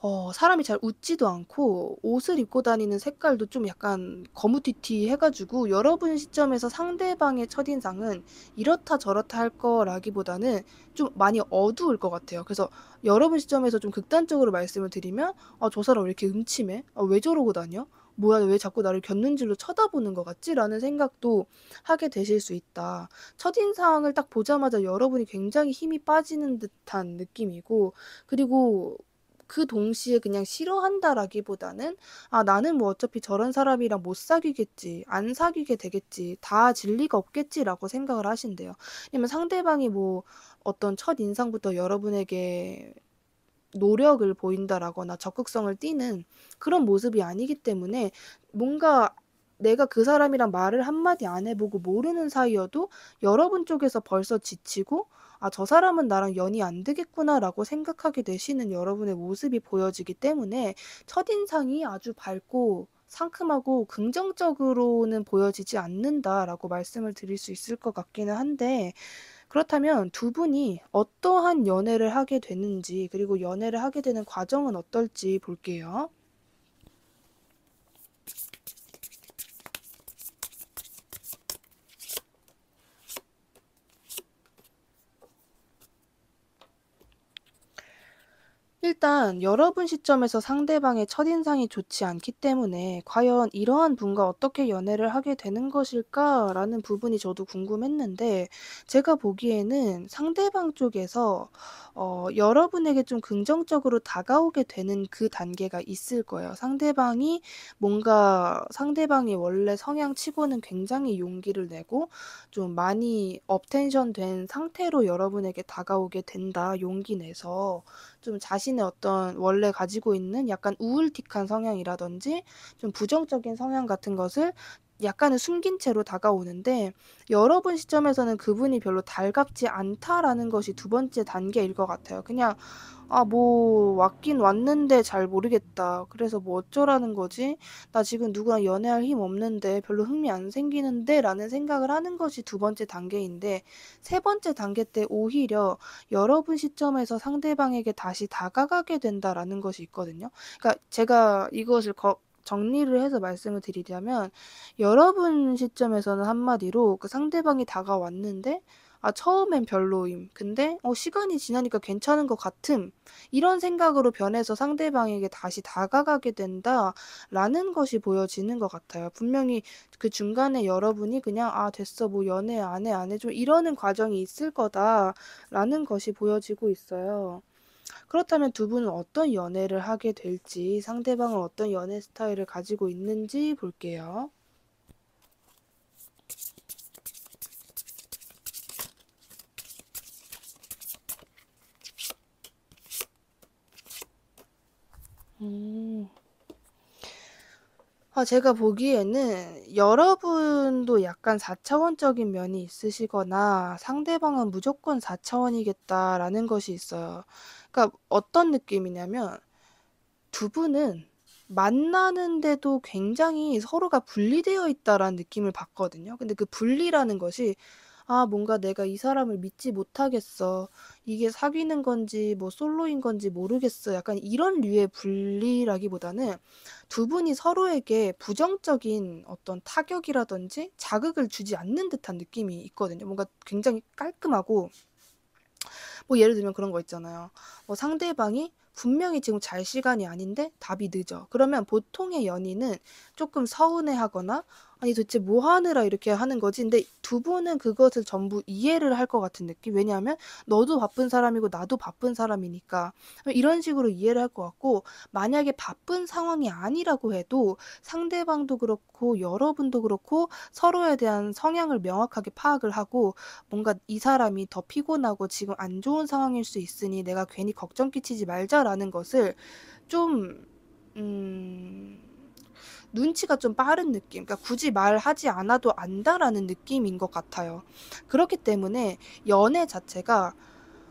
어 사람이 잘 웃지도 않고 옷을 입고 다니는 색깔도 좀 약간 거무튀튀 해가지고 여러분 시점에서 상대방의 첫인상은 이렇다 저렇다 할 거라기보다는 좀 많이 어두울 것 같아요. 그래서 여러분 시점에서 좀 극단적으로 말씀을 드리면 아저 어, 사람 왜 이렇게 음침해? 아, 왜 저러고 다녀? 뭐야 왜 자꾸 나를 곁눈질로 쳐다보는 것 같지? 라는 생각도 하게 되실 수 있다. 첫인상을 딱 보자마자 여러분이 굉장히 힘이 빠지는 듯한 느낌이고 그리고 그 동시에 그냥 싫어한다라기보다는 아 나는 뭐 어차피 저런 사람이랑 못 사귀겠지 안 사귀게 되겠지 다 진리가 없겠지라고 생각을 하신대요. 왜냐면 상대방이 뭐 어떤 첫 인상부터 여러분에게 노력을 보인다라거나 적극성을 띠는 그런 모습이 아니기 때문에 뭔가 내가 그 사람이랑 말을 한마디 안 해보고 모르는 사이여도 여러분 쪽에서 벌써 지치고 아, 저 사람은 나랑 연이 안 되겠구나라고 생각하게 되시는 여러분의 모습이 보여지기 때문에 첫인상이 아주 밝고 상큼하고 긍정적으로는 보여지지 않는다라고 말씀을 드릴 수 있을 것 같기는 한데, 그렇다면 두 분이 어떠한 연애를 하게 되는지, 그리고 연애를 하게 되는 과정은 어떨지 볼게요. 일단 여러분 시점에서 상대방의 첫인상이 좋지 않기 때문에 '과연 이러한 분과 어떻게 연애를 하게 되는 것일까?'라는 부분이 저도 궁금했는데 제가 보기에는 상대방 쪽에서 어 여러분에게 좀 긍정적으로 다가오게 되는 그 단계가 있을 거예요. 상대방이 뭔가 상대방이 원래 성향 치고는 굉장히 용기를 내고 좀 많이 업텐션 된 상태로 여러분에게 다가오게 된다 용기 내서. 좀 자신의 어떤 원래 가지고 있는 약간 우울틱한 성향이라든지 좀 부정적인 성향 같은 것을 약간은 숨긴 채로 다가오는데 여러분 시점에서는 그분이 별로 달갑지 않다라는 것이 두 번째 단계일 것 같아요. 그냥 아뭐 왔긴 왔는데 잘 모르겠다. 그래서 뭐 어쩌라는 거지? 나 지금 누구랑 연애할 힘 없는데 별로 흥미 안 생기는데라는 생각을 하는 것이 두 번째 단계인데 세 번째 단계 때 오히려 여러분 시점에서 상대방에게 다시 다가가게 된다라는 것이 있거든요. 그러니까 제가 이것을 거, 정리를 해서 말씀을 드리자면 여러분 시점에서는 한마디로 그 상대방이 다가왔는데 아 처음엔 별로임 근데 어 시간이 지나니까 괜찮은 것 같음 이런 생각으로 변해서 상대방에게 다시 다가가게 된다라는 것이 보여지는 것 같아요 분명히 그 중간에 여러분이 그냥 아 됐어 뭐 연애 안 해 안해좀 이러는 과정이 있을 거다라는 것이 보여지고 있어요 그렇다면 두 분은 어떤 연애를 하게 될지, 상대방은 어떤 연애 스타일을 가지고 있는지 볼게요. 음. 아, 제가 보기에는 여러분도 약간 4차원적인 면이 있으시거나 상대방은 무조건 4차원이겠다라는 것이 있어요. 그러니까 어떤 느낌이냐면 두 분은 만나는데도 굉장히 서로가 분리되어 있다라는 느낌을 받거든요. 근데 그 분리라는 것이 아, 뭔가 내가 이 사람을 믿지 못하겠어. 이게 사귀는 건지 뭐 솔로인 건지 모르겠어. 약간 이런 류의 분리라기보다는 두 분이 서로에게 부정적인 어떤 타격이라든지 자극을 주지 않는 듯한 느낌이 있거든요. 뭔가 굉장히 깔끔하고 뭐 예를 들면 그런 거 있잖아요. 뭐 상대방이 분명히 지금 잘 시간이 아닌데 답이 늦어. 그러면 보통의 연인은 조금 서운해하거나 아니 도대체 뭐 하느라 이렇게 하는 거지? 근데 두 분은 그것을 전부 이해를 할 것 같은 느낌. 왜냐하면 너도 바쁜 사람이고 나도 바쁜 사람이니까 이런 식으로 이해를 할 것 같고 만약에 바쁜 상황이 아니라고 해도 상대방도 그렇고 여러분도 그렇고 서로에 대한 성향을 명확하게 파악을 하고 뭔가 이 사람이 더 피곤하고 지금 안 좋은 상황일 수 있으니 내가 괜히 걱정 끼치지 말자라는 것을 좀 음. 눈치가 좀 빠른 느낌, 그러니까 굳이 말하지 않아도 안다라는 느낌인 것 같아요. 그렇기 때문에 연애 자체가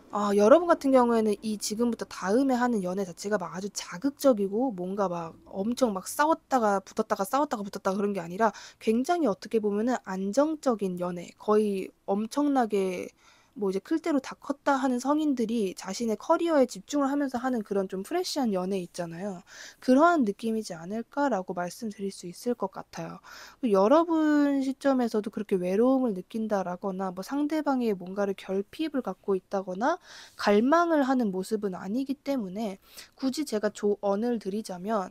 아, 여러분 같은 경우에는 이 지금부터 다음에 하는 연애 자체가 막 아주 자극적이고 뭔가 막 엄청 막 싸웠다가 붙었다가 싸웠다가 붙었다 그런 게 아니라 굉장히 어떻게 보면은 안정적인 연애, 거의 엄청나게 뭐 이제 클 때로 다 컸다 하는 성인들이 자신의 커리어에 집중을 하면서 하는 그런 좀프레쉬한 연애 있잖아요. 그러한 느낌이지 않을까라고 말씀드릴 수 있을 것 같아요. 뭐 여러분 시점에서도 그렇게 외로움을 느낀다라거나 뭐 상대방의 뭔가를 결핍을 갖고 있다거나 갈망을 하는 모습은 아니기 때문에 굳이 제가 조언을 드리자면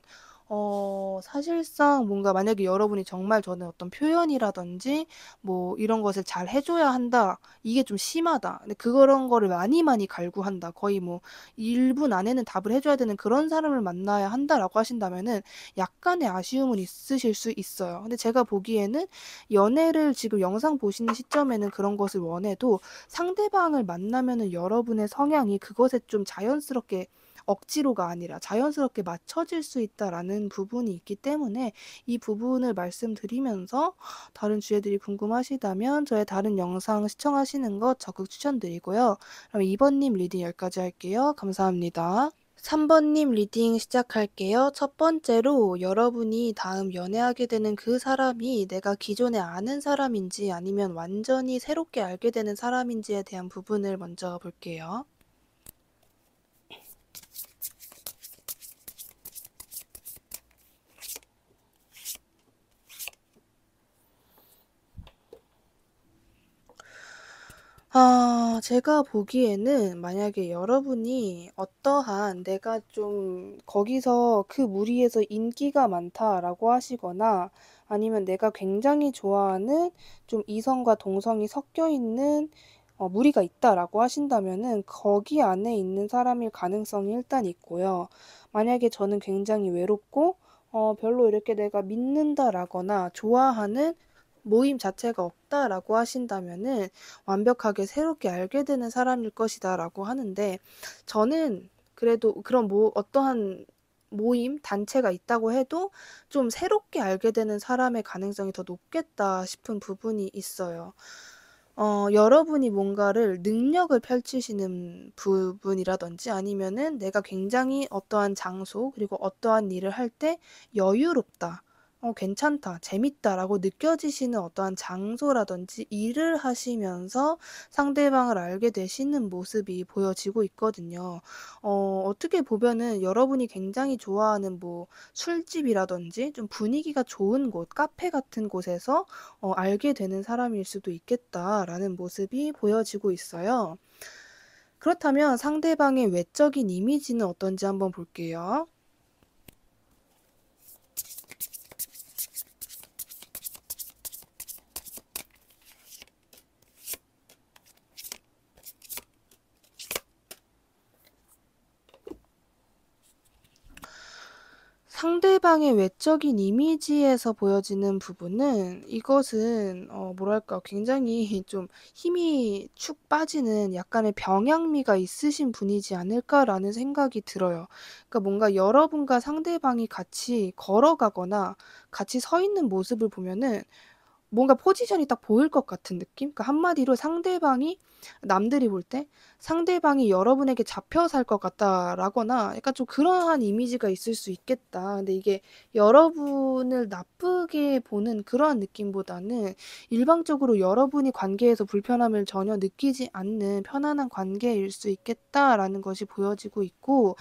어, 사실상 뭔가 만약에 여러분이 정말 저는 어떤 표현이라든지 뭐 이런 것을 잘 해줘야 한다. 이게 좀 심하다. 근데 그런 거를 많이 많이 갈구한다. 거의 뭐 1분 안에는 답을 해줘야 되는 그런 사람을 만나야 한다라고 하신다면은 약간의 아쉬움은 있으실 수 있어요. 근데 제가 보기에는 연애를 지금 영상 보시는 시점에는 그런 것을 원해도 상대방을 만나면은 여러분의 성향이 그것에 좀 자연스럽게 억지로가 아니라 자연스럽게 맞춰질 수 있다라는 부분이 있기 때문에 이 부분을 말씀드리면서 다른 주제들이 궁금하시다면 저의 다른 영상 시청하시는 거 적극 추천드리고요. 그럼 2번님 리딩 여기까지 할게요. 감사합니다. 3번님 리딩 시작할게요. 첫 번째로 여러분이 다음 연애하게 되는 그 사람이 내가 기존에 아는 사람인지 아니면 완전히 새롭게 알게 되는 사람인지에 대한 부분을 먼저 볼게요. 아, 제가 보기에는 만약에 여러분이 어떠한 내가 좀 거기서 그 무리에서 인기가 많다라고 하시거나 아니면 내가 굉장히 좋아하는 좀 이성과 동성이 섞여 있는 어, 무리가 있다라고 하신다면은 거기 안에 있는 사람일 가능성이 일단 있고요. 만약에 저는 굉장히 외롭고 어, 별로 이렇게 내가 믿는다라거나 좋아하는 모임 자체가 없다라고 하신다면은 완벽하게 새롭게 알게 되는 사람일 것이다라고 하는데 저는 그래도 그런 뭐 어떠한 모임, 단체가 있다고 해도 좀 새롭게 알게 되는 사람의 가능성이 더 높겠다 싶은 부분이 있어요. 어, 여러분이 뭔가를 능력을 펼치시는 부분이라든지 아니면은 내가 굉장히 어떠한 장소 그리고 어떠한 일을 할 때 여유롭다. 어, 괜찮다, 재밌다라고 느껴지시는 어떠한 장소라든지 일을 하시면서 상대방을 알게 되시는 모습이 보여지고 있거든요. 어, 어떻게 보면은 여러분이 굉장히 좋아하는 뭐 술집이라든지 좀 분위기가 좋은 곳, 카페 같은 곳에서 어, 알게 되는 사람일 수도 있겠다라는 모습이 보여지고 있어요. 그렇다면 상대방의 외적인 이미지는 어떤지 한번 볼게요. 상대방의 외적인 이미지에서 보여지는 부분은 이것은 어 뭐랄까 굉장히 좀 힘이 축 빠지는 약간의 병양미가 있으신 분이지 않을까라는 생각이 들어요. 그러니까 뭔가 여러분과 상대방이 같이 걸어가거나 같이 서 있는 모습을 보면은 뭔가 포지션이 딱 보일 것 같은 느낌? 그러니까 한마디로 상대방이 남들이 볼 때 상대방이 여러분에게 잡혀 살 것 같다라거나 약간 좀 그러한 이미지가 있을 수 있겠다. 근데 이게 여러분을 나쁘게 보는 그러한 느낌보다는 일방적으로 여러분이 관계에서 불편함을 전혀 느끼지 않는 편안한 관계일 수 있겠다라는 것이 보여지고 있고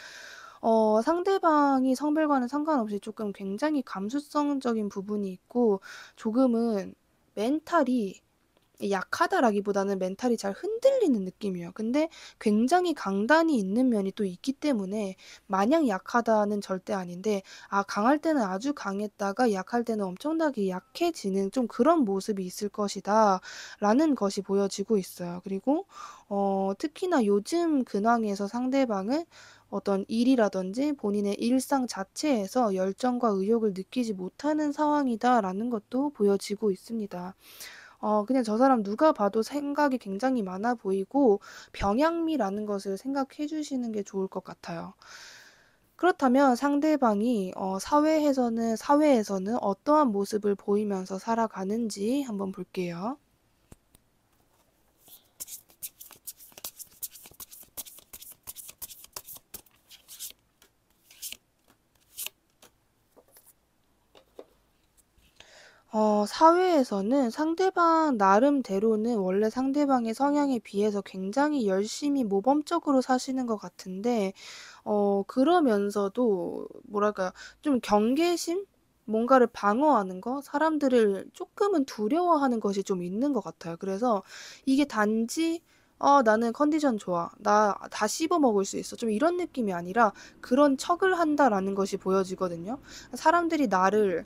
어 상대방이 성별과는 상관없이 조금 굉장히 감수성적인 부분이 있고 조금은 멘탈이 약하다라기보다는 멘탈이 잘 흔들리는 느낌이에요. 근데 굉장히 강단이 있는 면이 또 있기 때문에 마냥 약하다는 절대 아닌데 아 강할 때는 아주 강했다가 약할 때는 엄청나게 약해지는 좀 그런 모습이 있을 것이다라는 것이 보여지고 있어요. 그리고 어 특히나 요즘 근황에서 상대방은 어떤 일이라든지 본인의 일상 자체에서 열정과 의욕을 느끼지 못하는 상황이다라는 것도 보여지고 있습니다. 어, 그냥 저 사람 누가 봐도 생각이 굉장히 많아 보이고 병양미라는 것을 생각해 주시는 게 좋을 것 같아요. 그렇다면 상대방이 어, 사회에서는 사회에서는 어떠한 모습을 보이면서 살아가는지 한번 볼게요. 어 사회에서는 상대방 나름대로는 원래 상대방의 성향에 비해서 굉장히 열심히 모범적으로 사시는 것 같은데 어 그러면서도 뭐랄까좀 경계심? 뭔가를 방어하는 거, 사람들을 조금은 두려워하는 것이 좀 있는 것 같아요. 그래서 이게 단지 어, 나는 컨디션 좋아. 나 다 씹어 먹을 수 있어. 좀 이런 느낌이 아니라 그런 척을 한다라는 것이 보여지거든요. 사람들이 나를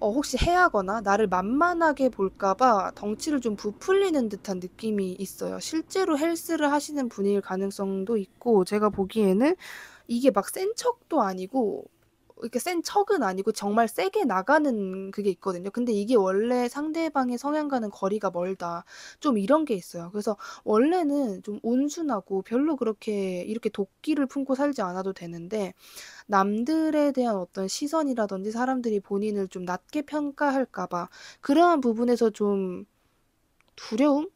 어, 혹시 해하거나 나를 만만하게 볼까봐 덩치를 좀 부풀리는 듯한 느낌이 있어요. 실제로 헬스를 하시는 분일 가능성도 있고, 제가 보기에는 이게 막 센 척도 아니고, 이렇게 센 척은 아니고 정말 세게 나가는 그게 있거든요. 근데 이게 원래 상대방의 성향과는 거리가 멀다. 좀 이런 게 있어요. 그래서 원래는 좀 온순하고 별로 그렇게 이렇게 도끼를 품고 살지 않아도 되는데 남들에 대한 어떤 시선이라든지 사람들이 본인을 좀 낮게 평가할까봐 그러한 부분에서 좀 두려움?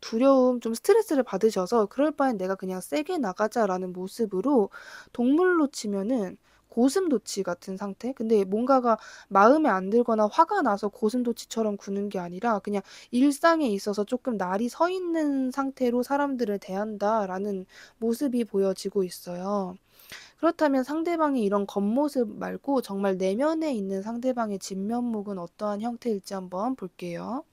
두려움, 좀 스트레스를 받으셔서 그럴 바엔 내가 그냥 세게 나가자라는 모습으로 동물로 치면은 고슴도치 같은 상태? 근데 뭔가가 마음에 안 들거나 화가 나서 고슴도치처럼 구는 게 아니라 그냥 일상에 있어서 조금 날이 서 있는 상태로 사람들을 대한다라는 모습이 보여지고 있어요. 그렇다면 상대방이 이런 겉모습 말고 정말 내면에 있는 상대방의 진면목은 어떠한 형태일지 한번 볼게요.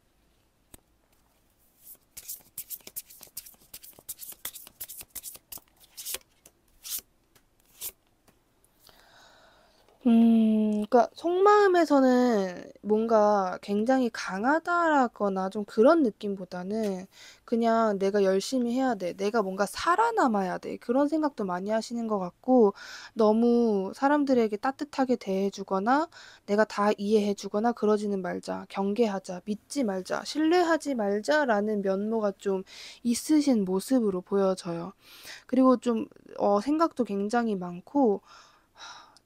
음, 그러니까 속마음에서는 뭔가 굉장히 강하다라거나 좀 그런 느낌보다는 그냥 내가 열심히 해야 돼. 내가 뭔가 살아남아야 돼. 그런 생각도 많이 하시는 것 같고 너무 사람들에게 따뜻하게 대해주거나 내가 다 이해해주거나 그러지는 말자. 경계하자. 믿지 말자. 신뢰하지 말자라는 면모가 좀 있으신 모습으로 보여져요. 그리고 좀, 어, 생각도 굉장히 많고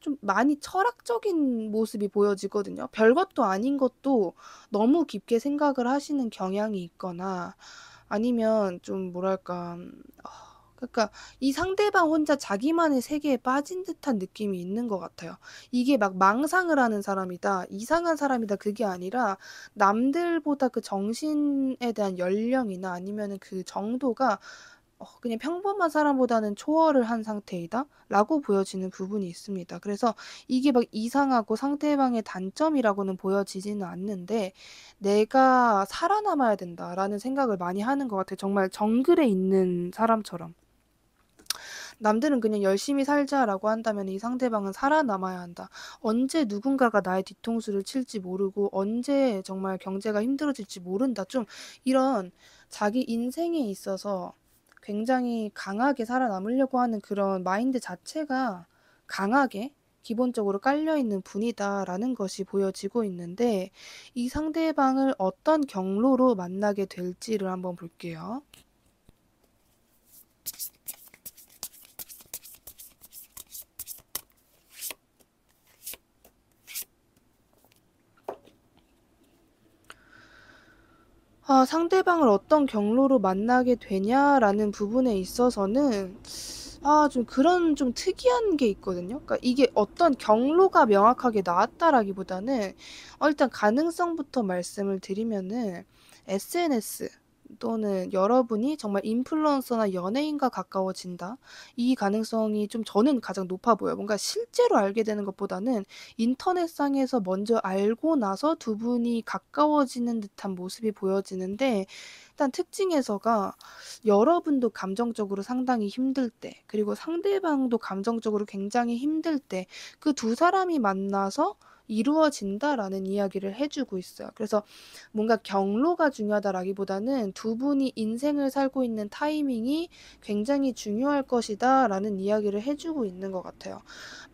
좀 많이 철학적인 모습이 보여지거든요. 별것도 아닌 것도 너무 깊게 생각을 하시는 경향이 있거나 아니면 좀 뭐랄까 음, 아, 그러니까 이 상대방 혼자 자기만의 세계에 빠진 듯한 느낌이 있는 것 같아요. 이게 막 망상을 하는 사람이다, 이상한 사람이다 그게 아니라 남들보다 그 정신에 대한 연령이나 아니면은 그 정도가 어, 그냥 평범한 사람보다는 초월을 한 상태이다? 라고 보여지는 부분이 있습니다. 그래서 이게 막 이상하고 상대방의 단점이라고는 보여지지는 않는데 내가 살아남아야 된다라는 생각을 많이 하는 것 같아요. 정말 정글에 있는 사람처럼. 남들은 그냥 열심히 살자라고 한다면 이 상대방은 살아남아야 한다. 언제 누군가가 나의 뒤통수를 칠지 모르고 언제 정말 경제가 힘들어질지 모른다. 좀 이런 자기 인생에 있어서 굉장히 강하게 살아남으려고 하는 그런 마인드 자체가 강하게 기본적으로 깔려있는 분이다라는 것이 보여지고 있는데 이 상대방을 어떤 경로로 만나게 될지를 한번 볼게요. 아, 상대방을 어떤 경로로 만나게 되냐라는 부분에 있어서는 아, 좀 그런 좀 특이한 게 있거든요. 그러니까 이게 어떤 경로가 명확하게 나왔다라기보다는 어, 일단 가능성부터 말씀을 드리면은 SNS 또는 여러분이 정말 인플루언서나 연예인과 가까워진다. 이 가능성이 좀 저는 가장 높아 보여요. 뭔가 실제로 알게 되는 것보다는 인터넷상에서 먼저 알고 나서 두 분이 가까워지는 듯한 모습이 보여지는데 일단 특징에서가 여러분도 감정적으로 상당히 힘들 때, 그리고 상대방도 감정적으로 굉장히 힘들 때, 그 두 사람이 만나서 이루어진다라는 이야기를 해주고 있어요. 그래서 뭔가 경로가 중요하다라기보다는 두 분이 인생을 살고 있는 타이밍이 굉장히 중요할 것이다라는 이야기를 해주고 있는 것 같아요.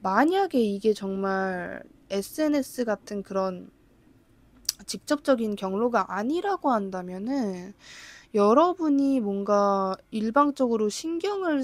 만약에 이게 정말 SNS 같은 그런 직접적인 경로가 아니라고 한다면은 여러분이 뭔가 일방적으로 신경을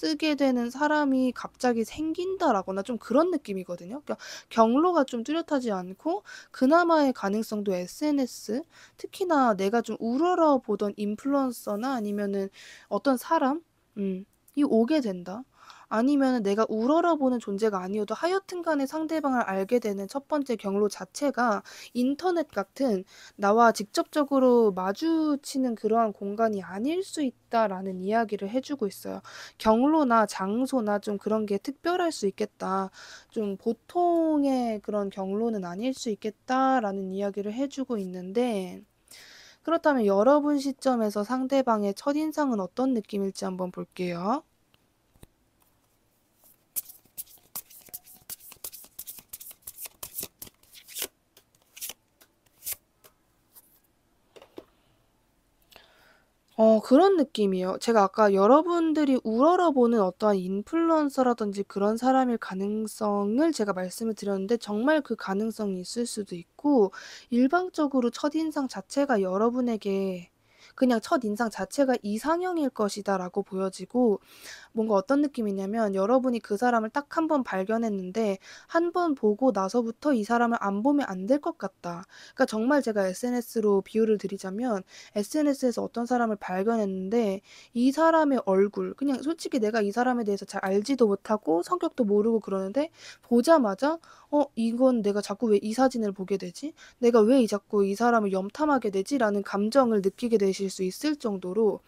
쓰게 되는 사람이 갑자기 생긴다라거나 좀 그런 느낌이거든요. 그러니까 경로가 좀 뚜렷하지 않고 그나마의 가능성도 SNS, 특히나 내가 좀 우러러 보던 인플루언서나 아니면은 어떤 사람, 음, 이 오게 된다. 아니면 내가 우러러보는 존재가 아니어도 하여튼간에 상대방을 알게 되는 첫 번째 경로 자체가 인터넷 같은 나와 직접적으로 마주치는 그러한 공간이 아닐 수 있다라는 이야기를 해주고 있어요. 경로나 장소나 좀 그런 게 특별할 수 있겠다. 좀 보통의 그런 경로는 아닐 수 있겠다라는 이야기를 해주고 있는데 그렇다면 여러분 시점에서 상대방의 첫인상은 어떤 느낌일지 한번 볼게요. 어 그런 느낌이에요. 제가 아까 여러분들이 우러러보는 어떠한 인플루언서라든지 그런 사람일 가능성을 제가 말씀을 드렸는데 정말 그 가능성이 있을 수도 있고 일방적으로 첫인상 자체가 여러분에게 그냥 첫인상 자체가 이상형일 것이다 라고 보여지고 뭔가 어떤 느낌이냐면 여러분이 그 사람을 딱 한 번 발견했는데 한 번 보고 나서부터 이 사람을 안 보면 안 될 것 같다. 그러니까 정말 제가 SNS로 비유를 드리자면 SNS에서 어떤 사람을 발견했는데 이 사람의 얼굴 그냥 솔직히 내가 이 사람에 대해서 잘 알지도 못하고 성격도 모르고 그러는데 보자마자 어 이건 내가 자꾸 왜 이 사진을 보게 되지? 내가 왜이 자꾸 이 사람을 염탐하게 되지? 라는 감정을 느끼게 되실 느낄 수 있을 정도로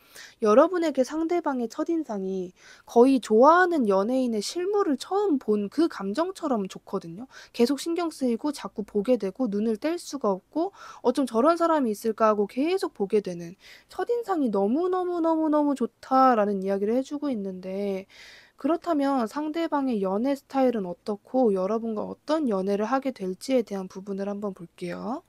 여러분에게 상대방의 첫인상이 거의 좋아하는 연예인의 실물을 처음 본 그 감정처럼 좋거든요. 계속 신경 쓰이고 자꾸 보게 되고 눈을 뗄 수가 없고 어쩜 저런 사람이 있을까 하고 계속 보게 되는 첫인상이 너무너무너무너무 좋다라는 이야기를 해주고 있는데 그렇다면 상대방의 연애 스타일은 어떻고 여러분과 어떤 연애를 하게 될지에 대한 부분을 한번 볼게요.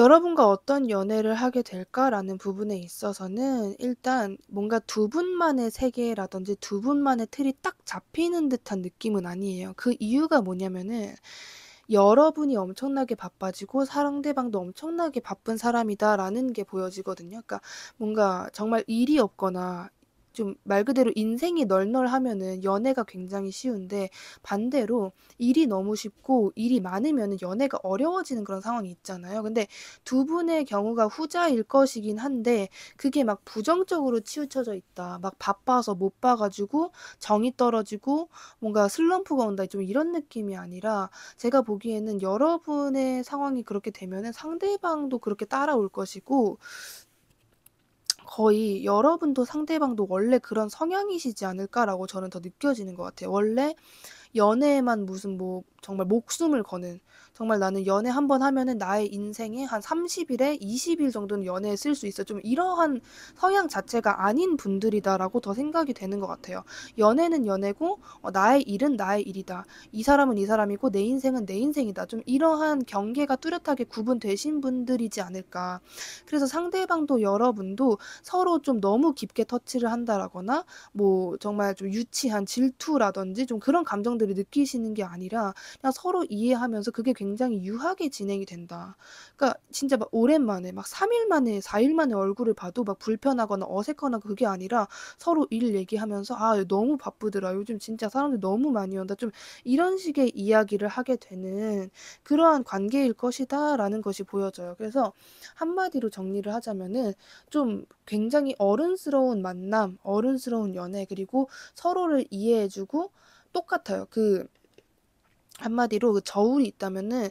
여러분과 어떤 연애를 하게 될까라는 부분에 있어서는 일단 뭔가 두 분만의 세계라든지 두 분만의 틀이 딱 잡히는 듯한 느낌은 아니에요. 그 이유가 뭐냐면은 여러분이 엄청나게 바빠지고 상대방도 엄청나게 바쁜 사람이다라는 게 보여지거든요. 그러니까 뭔가 정말 일이 없거나 좀말 그대로 인생이 널널하면은 연애가 굉장히 쉬운데 반대로 일이 너무 쉽고 일이 많으면은 연애가 어려워지는 그런 상황이 있잖아요. 근데 두 분의 경우가 후자일 것이긴 한데 그게 막 부정적으로 치우쳐져 있다. 막 바빠서 못 봐가지고 정이 떨어지고 뭔가 슬럼프가 온다. 좀 이런 느낌이 아니라 제가 보기에는 여러분의 상황이 그렇게 되면은 상대방도 그렇게 따라올 것이고 거의 여러분도 상대방도 원래 그런 성향이시지 않을까라고 저는 더 느껴지는 것 같아요. 원래 연애에만 무슨 뭐 정말 목숨을 거는 정말 나는 연애 한 번 하면은 나의 인생에 한 30일에 20일 정도는 연애에 쓸 수 있어. 좀 이러한 성향 자체가 아닌 분들이다라고 더 생각이 되는 것 같아요. 연애는 연애고 어, 나의 일은 나의 일이다. 이 사람은 이 사람이고 내 인생은 내 인생이다. 좀 이러한 경계가 뚜렷하게 구분되신 분들이지 않을까. 그래서 상대방도 여러분도 서로 좀 너무 깊게 터치를 한다라거나 뭐 정말 좀 유치한 질투라든지 좀 그런 감정들을 느끼시는 게 아니라 그냥 서로 이해하면서 그게 굉장히 굉장히 유하게 진행이 된다. 그러니까 진짜 막 오랜만에 막 3일 만에 4일 만에 얼굴을 봐도 막 불편하거나 어색하거나 그게 아니라 서로 일 얘기하면서 아 너무 바쁘더라. 요즘 진짜 사람들 너무 많이 온다. 좀 이런 식의 이야기를 하게 되는 그러한 관계일 것이다라는 것이 보여져요. 그래서 한마디로 정리를 하자면은 좀 굉장히 어른스러운 만남, 어른스러운 연애 그리고 서로를 이해해주고 똑같아요. 그 한마디로 그 저울이 있다면은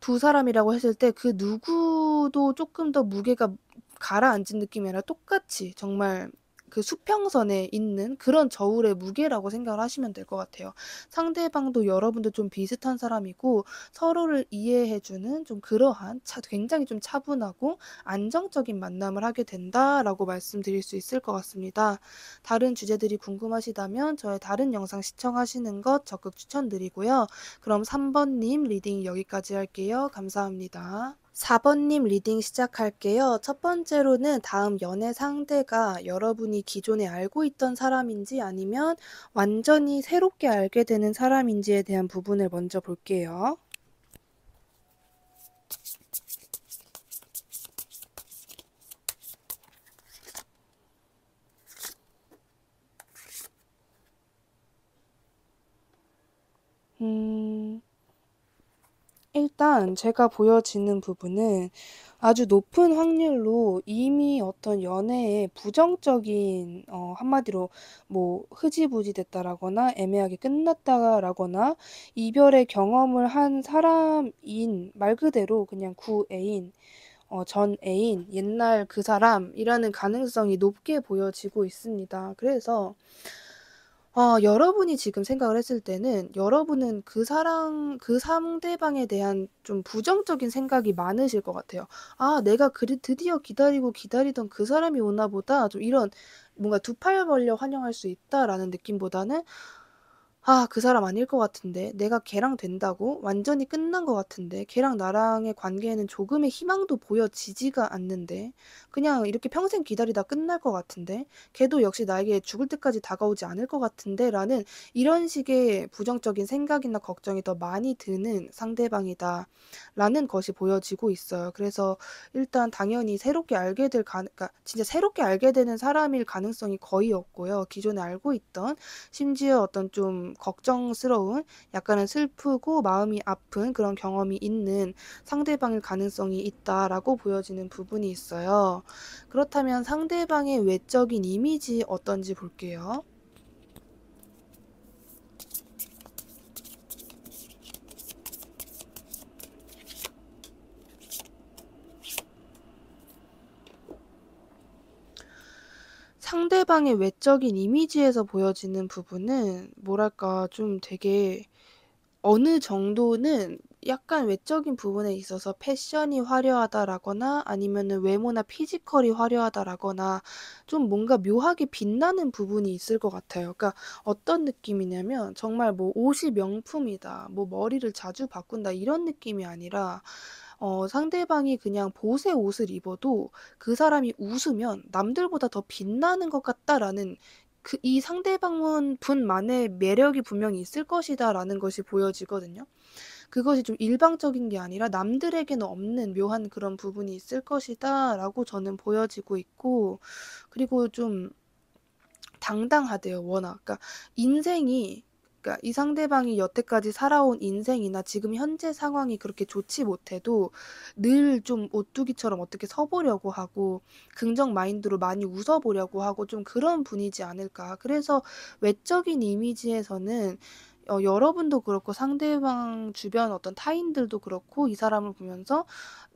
두 사람이라고 했을 때 그 누구도 조금 더 무게가 가라앉은 느낌이 아니라 똑같이 정말 그 수평선에 있는 그런 저울의 무게라고 생각을 하시면 될 것 같아요. 상대방도 여러분도 좀 비슷한 사람이고 서로를 이해해주는 좀 그러한 차, 굉장히 좀 차분하고 안정적인 만남을 하게 된다라고 말씀드릴 수 있을 것 같습니다. 다른 주제들이 궁금하시다면 저의 다른 영상 시청하시는 것 적극 추천드리고요. 그럼 3번님 리딩 여기까지 할게요. 감사합니다. 4번님 리딩 시작할게요. 첫 번째로는 다음 연애 상대가 여러분이 기존에 알고 있던 사람인지 아니면 완전히 새롭게 알게 되는 사람인지에 대한 부분을 먼저 볼게요. 음... 일단 제가 보여지는 부분은 아주 높은 확률로 이미 어떤 연애에 부정적인 어 한마디로 뭐 흐지부지 됐다라거나 애매하게 끝났다라거나 이별의 경험을 한 사람인 말 그대로 그냥 구애인 어, 전 애인, 옛날 그 사람이라는 가능성이 높게 보여지고 있습니다. 그래서 아 여러분이 지금 생각을 했을 때는 여러분은 그 사랑 그 상대방에 대한 좀 부정적인 생각이 많으실 것 같아요. '아 내가 그리 드디어 기다리고 기다리던 그 사람이 오나 보다.' 좀 이런 뭔가 '두 팔 벌려 환영할 수 있다.'라는 느낌보다는 아, 그 사람 아닐 것 같은데. 내가 걔랑 된다고? 완전히 끝난 것 같은데. 걔랑 나랑의 관계에는 조금의 희망도 보여지지가 않는데. 그냥 이렇게 평생 기다리다 끝날 것 같은데. 걔도 역시 나에게 죽을 때까지 다가오지 않을 것 같은데. 라는 이런 식의 부정적인 생각이나 걱정이 더 많이 드는 상대방이다. 라는 것이 보여지고 있어요. 그래서 일단 당연히 새롭게 알게 될, 가, 그러니까 진짜 새롭게 알게 되는 사람일 가능성이 거의 없고요. 기존에 알고 있던, 심지어 어떤 좀 걱정스러운 약간은 슬프고 마음이 아픈 그런 경험이 있는 상대방일 가능성이 있다라고 보여지는 부분이 있어요. 그렇다면 상대방의 외적인 이미지 어떤지 볼게요. 상대방의 외적인 이미지에서 보여지는 부분은 뭐랄까 좀 되게 어느 정도는 약간 외적인 부분에 있어서 패션이 화려하다라거나 아니면은 외모나 피지컬이 화려하다라거나 좀 뭔가 묘하게 빛나는 부분이 있을 것 같아요. 그러니까 어떤 느낌이냐면 정말 뭐 옷이 명품이다, 뭐 머리를 자주 바꾼다 이런 느낌이 아니라 어, 상대방이 그냥 보세 옷을 입어도 그 사람이 웃으면 남들보다 더 빛나는 것 같다라는 그이 상대방은 분만의 매력이 분명히 있을 것이다라는 것이 보여지거든요. 그것이 좀 일방적인 게 아니라 남들에게는 없는 묘한 그런 부분이 있을 것이다라고 저는 보여지고 있고 그리고 좀 당당하대요, 워낙. 그러니까 인생이 그러니까 이 상대방이 여태까지 살아온 인생이나 지금 현재 상황이 그렇게 좋지 못해도 늘 좀 오뚜기처럼 어떻게 서보려고 하고 긍정 마인드로 많이 웃어보려고 하고 좀 그런 분이지 않을까. 그래서 외적인 이미지에서는 어, 여러분도 그렇고 상대방 주변 어떤 타인들도 그렇고 이 사람을 보면서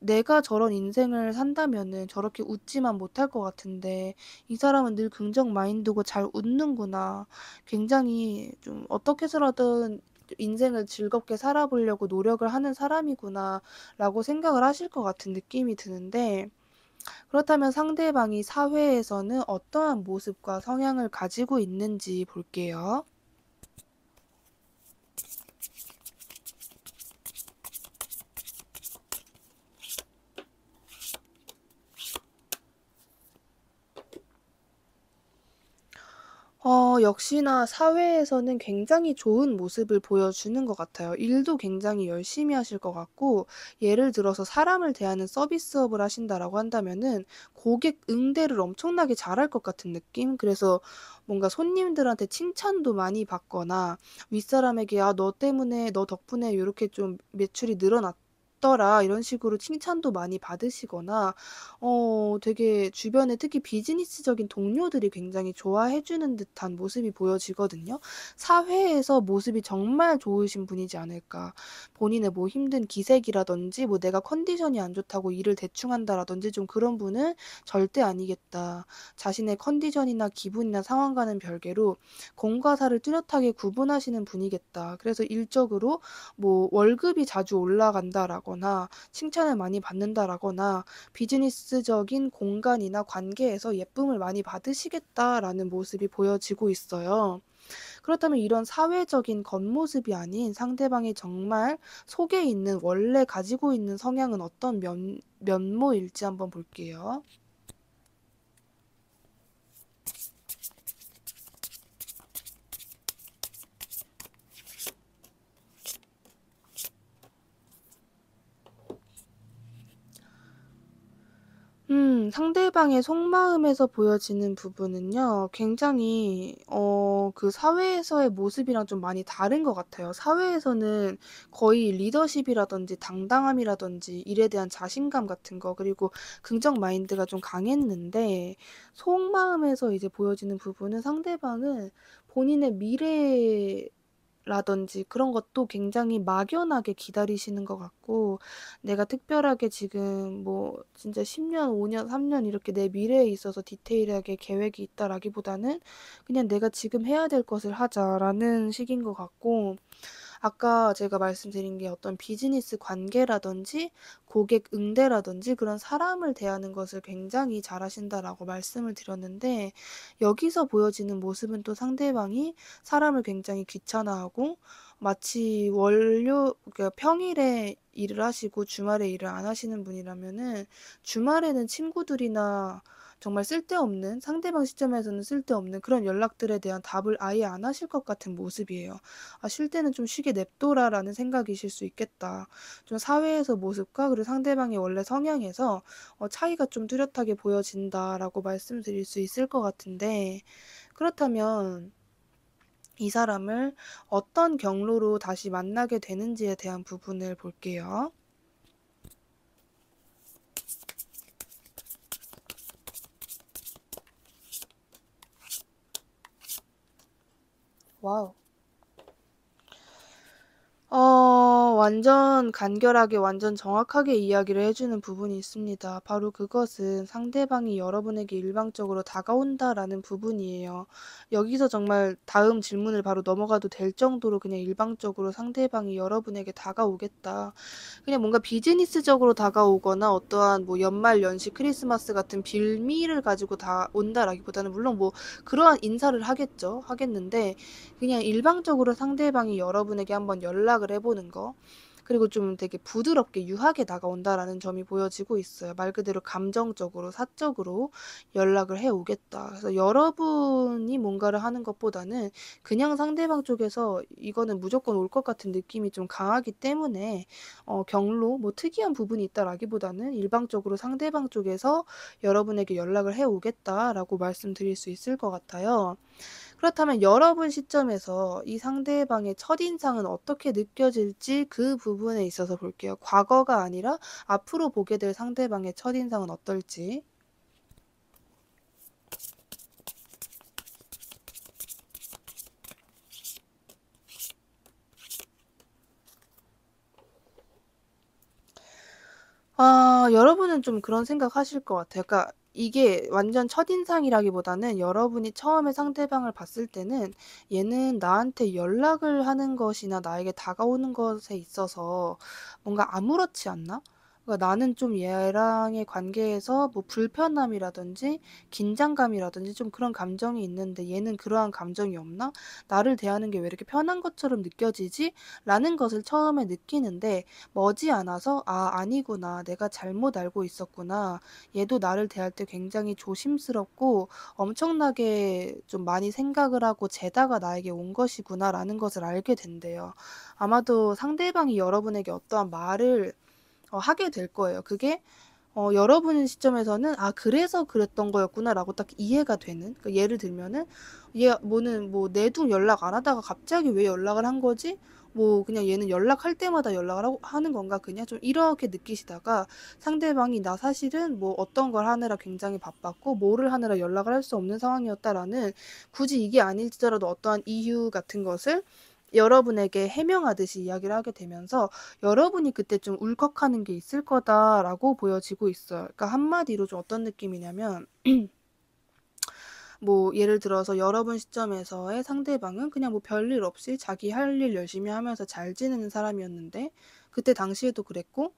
내가 저런 인생을 산다면은 저렇게 웃지만 못할 것 같은데 이 사람은 늘 긍정 마인드고 잘 웃는구나. 굉장히 좀 어떻게 해서라든 인생을 즐겁게 살아보려고 노력을 하는 사람이구나 라고 생각을 하실 것 같은 느낌이 드는데 그렇다면 상대방이 사회에서는 어떠한 모습과 성향을 가지고 있는지 볼게요. 어, 역시나 사회에서는 굉장히 좋은 모습을 보여주는 것 같아요. 일도 굉장히 열심히 하실 것 같고, 예를 들어서 사람을 대하는 서비스업을 하신다라고 한다면은 고객 응대를 엄청나게 잘할 것 같은 느낌? 그래서 뭔가 손님들한테 칭찬도 많이 받거나, 윗사람에게 아, 너 때문에, 너 덕분에 이렇게 좀 매출이 늘어났다. 있더라. 이런 식으로 칭찬도 많이 받으시거나 어 되게 주변에 특히 비즈니스적인 동료들이 굉장히 좋아해 주는 듯한 모습이 보여지거든요. 사회에서 모습이 정말 좋으신 분이지 않을까. 본인의 뭐 힘든 기색이라든지 뭐 내가 컨디션이 안 좋다고 일을 대충 한다라든지 좀 그런 분은 절대 아니겠다. 자신의 컨디션이나 기분이나 상황과는 별개로 공과 사를 뚜렷하게 구분하시는 분이겠다. 그래서 일적으로 뭐 월급이 자주 올라간다라고 받다거나 칭찬을 많이 받는다라거나 비즈니스적인 공간이나 관계에서 예쁨을 많이 받으시겠다라는 모습이 보여지고 있어요. 그렇다면 이런 사회적인 겉모습이 아닌 상대방이 정말 속에 있는 원래 가지고 있는 성향은 어떤 면, 면모일지 한번 볼게요. 상대방의 속마음에서 보여지는 부분은요, 굉장히, 어, 그 사회에서의 모습이랑 좀 많이 다른 것 같아요. 사회에서는 거의 리더십이라든지 당당함이라든지 일에 대한 자신감 같은 거, 그리고 긍정 마인드가 좀 강했는데, 속마음에서 이제 보여지는 부분은 상대방은 본인의 미래에 라든지 그런 것도 굉장히 막연하게 기다리시는 것 같고 내가 특별하게 지금 뭐 진짜 10년, 5년, 3년 이렇게 내 미래에 있어서 디테일하게 계획이 있다라기보다는 그냥 내가 지금 해야 될 것을 하자라는 식인 것 같고 아까 제가 말씀드린 게 어떤 비즈니스 관계라든지 고객 응대라든지 그런 사람을 대하는 것을 굉장히 잘하신다라고 말씀을 드렸는데 여기서 보여지는 모습은 또 상대방이 사람을 굉장히 귀찮아하고 마치 월요 그러니까 평일에 일을 하시고 주말에 일을 안 하시는 분이라면은 주말에는 친구들이나 정말 쓸데없는 상대방 시점에서는 쓸데없는 그런 연락들에 대한 답을 아예 안 하실 것 같은 모습이에요. 아, 쉴 때는 좀 쉬게 냅둬라라는 생각이실 수 있겠다. 좀 사회에서 모습과 그리고 상대방의 원래 성향에서 어, 차이가 좀 뚜렷하게 보여진다라고 말씀드릴 수 있을 것 같은데 그렇다면 이 사람을 어떤 경로로 다시 만나게 되는지에 대한 부분을 볼게요. Wow. 어, 완전 간결하게, 완전 정확하게 이야기를 해주는 부분이 있습니다. 바로 그것은 상대방이 여러분에게 일방적으로 다가온다라는 부분이에요. 여기서 정말 다음 질문을 바로 넘어가도 될 정도로 그냥 일방적으로 상대방이 여러분에게 다가오겠다. 그냥 뭔가 비즈니스적으로 다가오거나 어떠한 뭐 연말, 연시, 크리스마스 같은 빌미를 가지고 다 온다라기보다는 물론 뭐 그러한 인사를 하겠죠. 하겠는데 그냥 일방적으로 상대방이 여러분에게 한번 연락 생각을 해보는 거. 그리고 좀 되게 부드럽게 유하게 다가온다라는 점이 보여지고 있어요. 말 그대로 감정적으로, 사적으로 연락을 해 오겠다. 그래서 여러분이 뭔가를 하는 것보다는 그냥 상대방 쪽에서 이거는 무조건 올 것 같은 느낌이 좀 강하기 때문에 어, 경로, 뭐 특이한 부분이 있다라기보다는 일방적으로 상대방 쪽에서 여러분에게 연락을 해 오겠다라고 말씀드릴 수 있을 것 같아요. 그렇다면 여러분 시점에서 이 상대방의 첫인상은 어떻게 느껴질지 그 부분에 있어서 볼게요. 과거가 아니라 앞으로 보게 될 상대방의 첫인상은 어떨지. 아, 여러분은 좀 그런 생각 하실 것 같아요. 그러니까 이게 완전 첫인상이라기보다는 여러분이 처음에 상대방을 봤을 때는 얘는 나한테 연락을 하는 것이나 나에게 다가오는 것에 있어서 뭔가 아무렇지 않나? 그러니까 나는 좀 얘랑의 관계에서 뭐 불편함이라든지 긴장감이라든지 좀 그런 감정이 있는데 얘는 그러한 감정이 없나? 나를 대하는 게 왜 이렇게 편한 것처럼 느껴지지? 라는 것을 처음에 느끼는데 머지않아서 아, 아니구나. 내가 잘못 알고 있었구나. 얘도 나를 대할 때 굉장히 조심스럽고 엄청나게 좀 많이 생각을 하고 재다가 나에게 온 것이구나라는 것을 알게 된대요. 아마도 상대방이 여러분에게 어떠한 말을 어, 하게 될 거예요. 그게 어, 여러분 시점에서는 아 그래서 그랬던 거였구나라고 딱 이해가 되는 그러니까 예를 들면은 얘 뭐는 뭐 내둥 연락 안 하다가 갑자기 왜 연락을 한 거지 뭐 그냥 얘는 연락할 때마다 연락을 하고 하는 건가 그냥 좀 이렇게 느끼시다가 상대방이 나 사실은 뭐 어떤 걸 하느라 굉장히 바빴고 뭐를 하느라 연락을 할 수 없는 상황이었다라는 굳이 이게 아닐지더라도 어떠한 이유 같은 것을 여러분에게 해명하듯이 이야기를 하게 되면서 여러분이 그때 좀 울컥하는 게 있을 거다라고 보여지고 있어요. 그러니까 한마디로 좀 어떤 느낌이냐면 뭐 예를 들어서 여러분 시점에서의 상대방은 그냥 뭐 별일 없이 자기 할 일 열심히 하면서 잘 지내는 사람이었는데 그때 당시에도 그랬고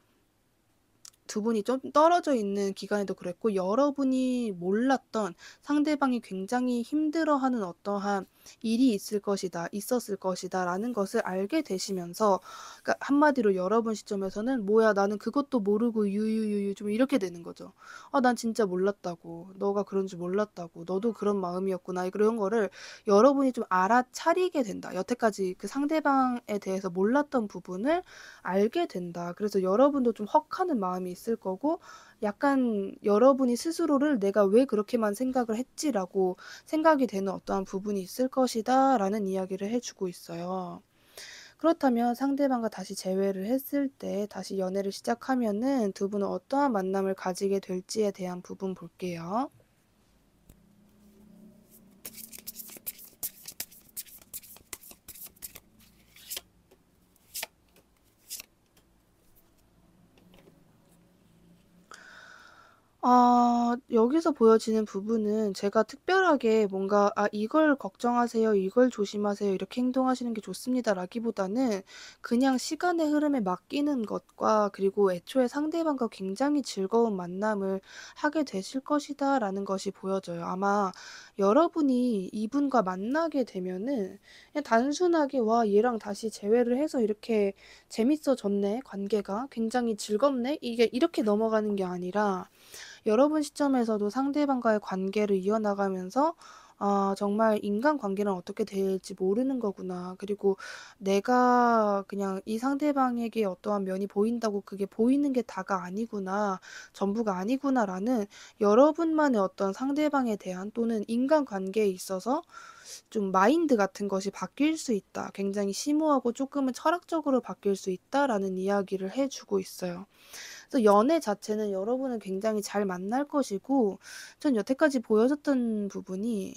두 분이 좀 떨어져 있는 기간에도 그랬고 여러분이 몰랐던 상대방이 굉장히 힘들어하는 어떠한 일이 있을 것이다 있었을 것이다라는 것을 알게 되시면서 그러니까 한마디로 여러분 시점에서는 뭐야 나는 그것도 모르고 유유유유 좀 이렇게 되는 거죠 아 난 진짜 몰랐다고 너가 그런 줄 몰랐다고 너도 그런 마음이었구나 그런 거를 여러분이 좀 알아차리게 된다 여태까지 그 상대방에 대해서 몰랐던 부분을 알게 된다 그래서 여러분도 좀 헉하는 마음이 있을 거고 약간 여러분이 스스로를 내가 왜 그렇게만 생각을 했지라고 생각이 되는 어떠한 부분이 있을 것이다 라는 이야기를 해주고 있어요. 그렇다면 상대방과 다시 재회를 했을 때 다시 연애를 시작하면은 두 분은 어떠한 만남을 가지게 될지에 대한 부분 볼게요. 아 여기서 보여지는 부분은 제가 특별하게 뭔가 '아 이걸 걱정하세요. 이걸 조심하세요. 이렇게 행동하시는 게 좋습니다.'라기보다는 그냥 시간의 흐름에 맡기는 것과 그리고 애초에 상대방과 굉장히 즐거운 만남을 하게 되실 것이다라는 것이 보여져요. 아마 여러분이 이분과 만나게 되면은 그냥 단순하게 와 얘랑 다시 재회를 해서 이렇게 재밌어졌네 관계가 굉장히 즐겁네 이게 이렇게 넘어가는 게 아니라 여러분 시점에서도 상대방과의 관계를 이어나가면서 아, 정말 인간관계는 어떻게 될지 모르는 거구나. 그리고 내가 그냥 이 상대방에게 어떠한 면이 보인다고 그게 보이는 게 다가 아니구나. 전부가 아니구나라는 여러분만의 어떤 상대방에 대한 또는 인간관계에 있어서 좀 마인드 같은 것이 바뀔 수 있다. 굉장히 심오하고 조금은 철학적으로 바뀔 수 있다라는 이야기를 해주고 있어요. 그래서 연애 자체는 여러분은 굉장히 잘 만날 것이고 전 여태까지 보여줬던 부분이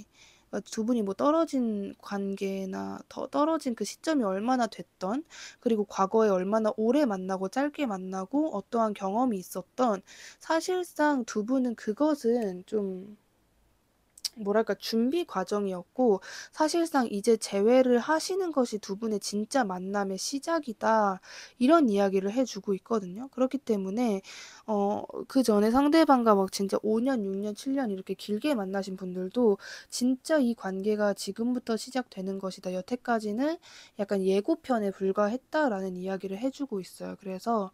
두 분이 뭐 떨어진 관계나 더 떨어진 그 시점이 얼마나 됐던 그리고 과거에 얼마나 오래 만나고 짧게 만나고 어떠한 경험이 있었던 사실상 두 분은 그것은 좀 뭐랄까 준비 과정이었고 사실상 이제 재회를 하시는 것이 두 분의 진짜 만남의 시작이다 이런 이야기를 해주고 있거든요. 그렇기 때문에 어 그 전에 상대방과 막 진짜 5년, 6년, 7년 이렇게 길게 만나신 분들도 진짜 이 관계가 지금부터 시작되는 것이다. 여태까지는 약간 예고편에 불과했다라는 이야기를 해주고 있어요. 그래서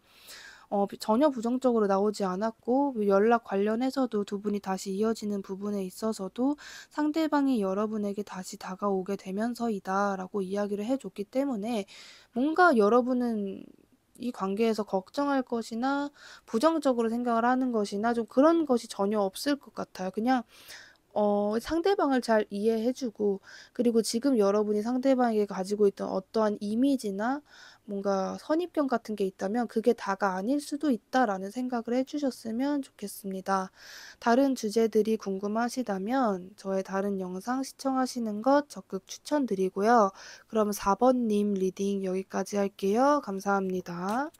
어, 전혀 부정적으로 나오지 않았고 연락 관련해서도 두 분이 다시 이어지는 부분에 있어서도 상대방이 여러분에게 다시 다가오게 되면서이다라고 이야기를 해줬기 때문에 뭔가 여러분은 이 관계에서 걱정할 것이나 부정적으로 생각을 하는 것이나 좀 그런 것이 전혀 없을 것 같아요. 그냥 어, 상대방을 잘 이해해주고, 그리고 지금 여러분이 상대방에게 가지고 있던 어떠한 이미지나 뭔가 선입견 같은 게 있다면 그게 다가 아닐 수도 있다라는 생각을 해주셨으면 좋겠습니다. 다른 주제들이 궁금하시다면 저의 다른 영상 시청하시는 것 적극 추천드리고요. 그럼 4번님 리딩 여기까지 할게요. 감사합니다.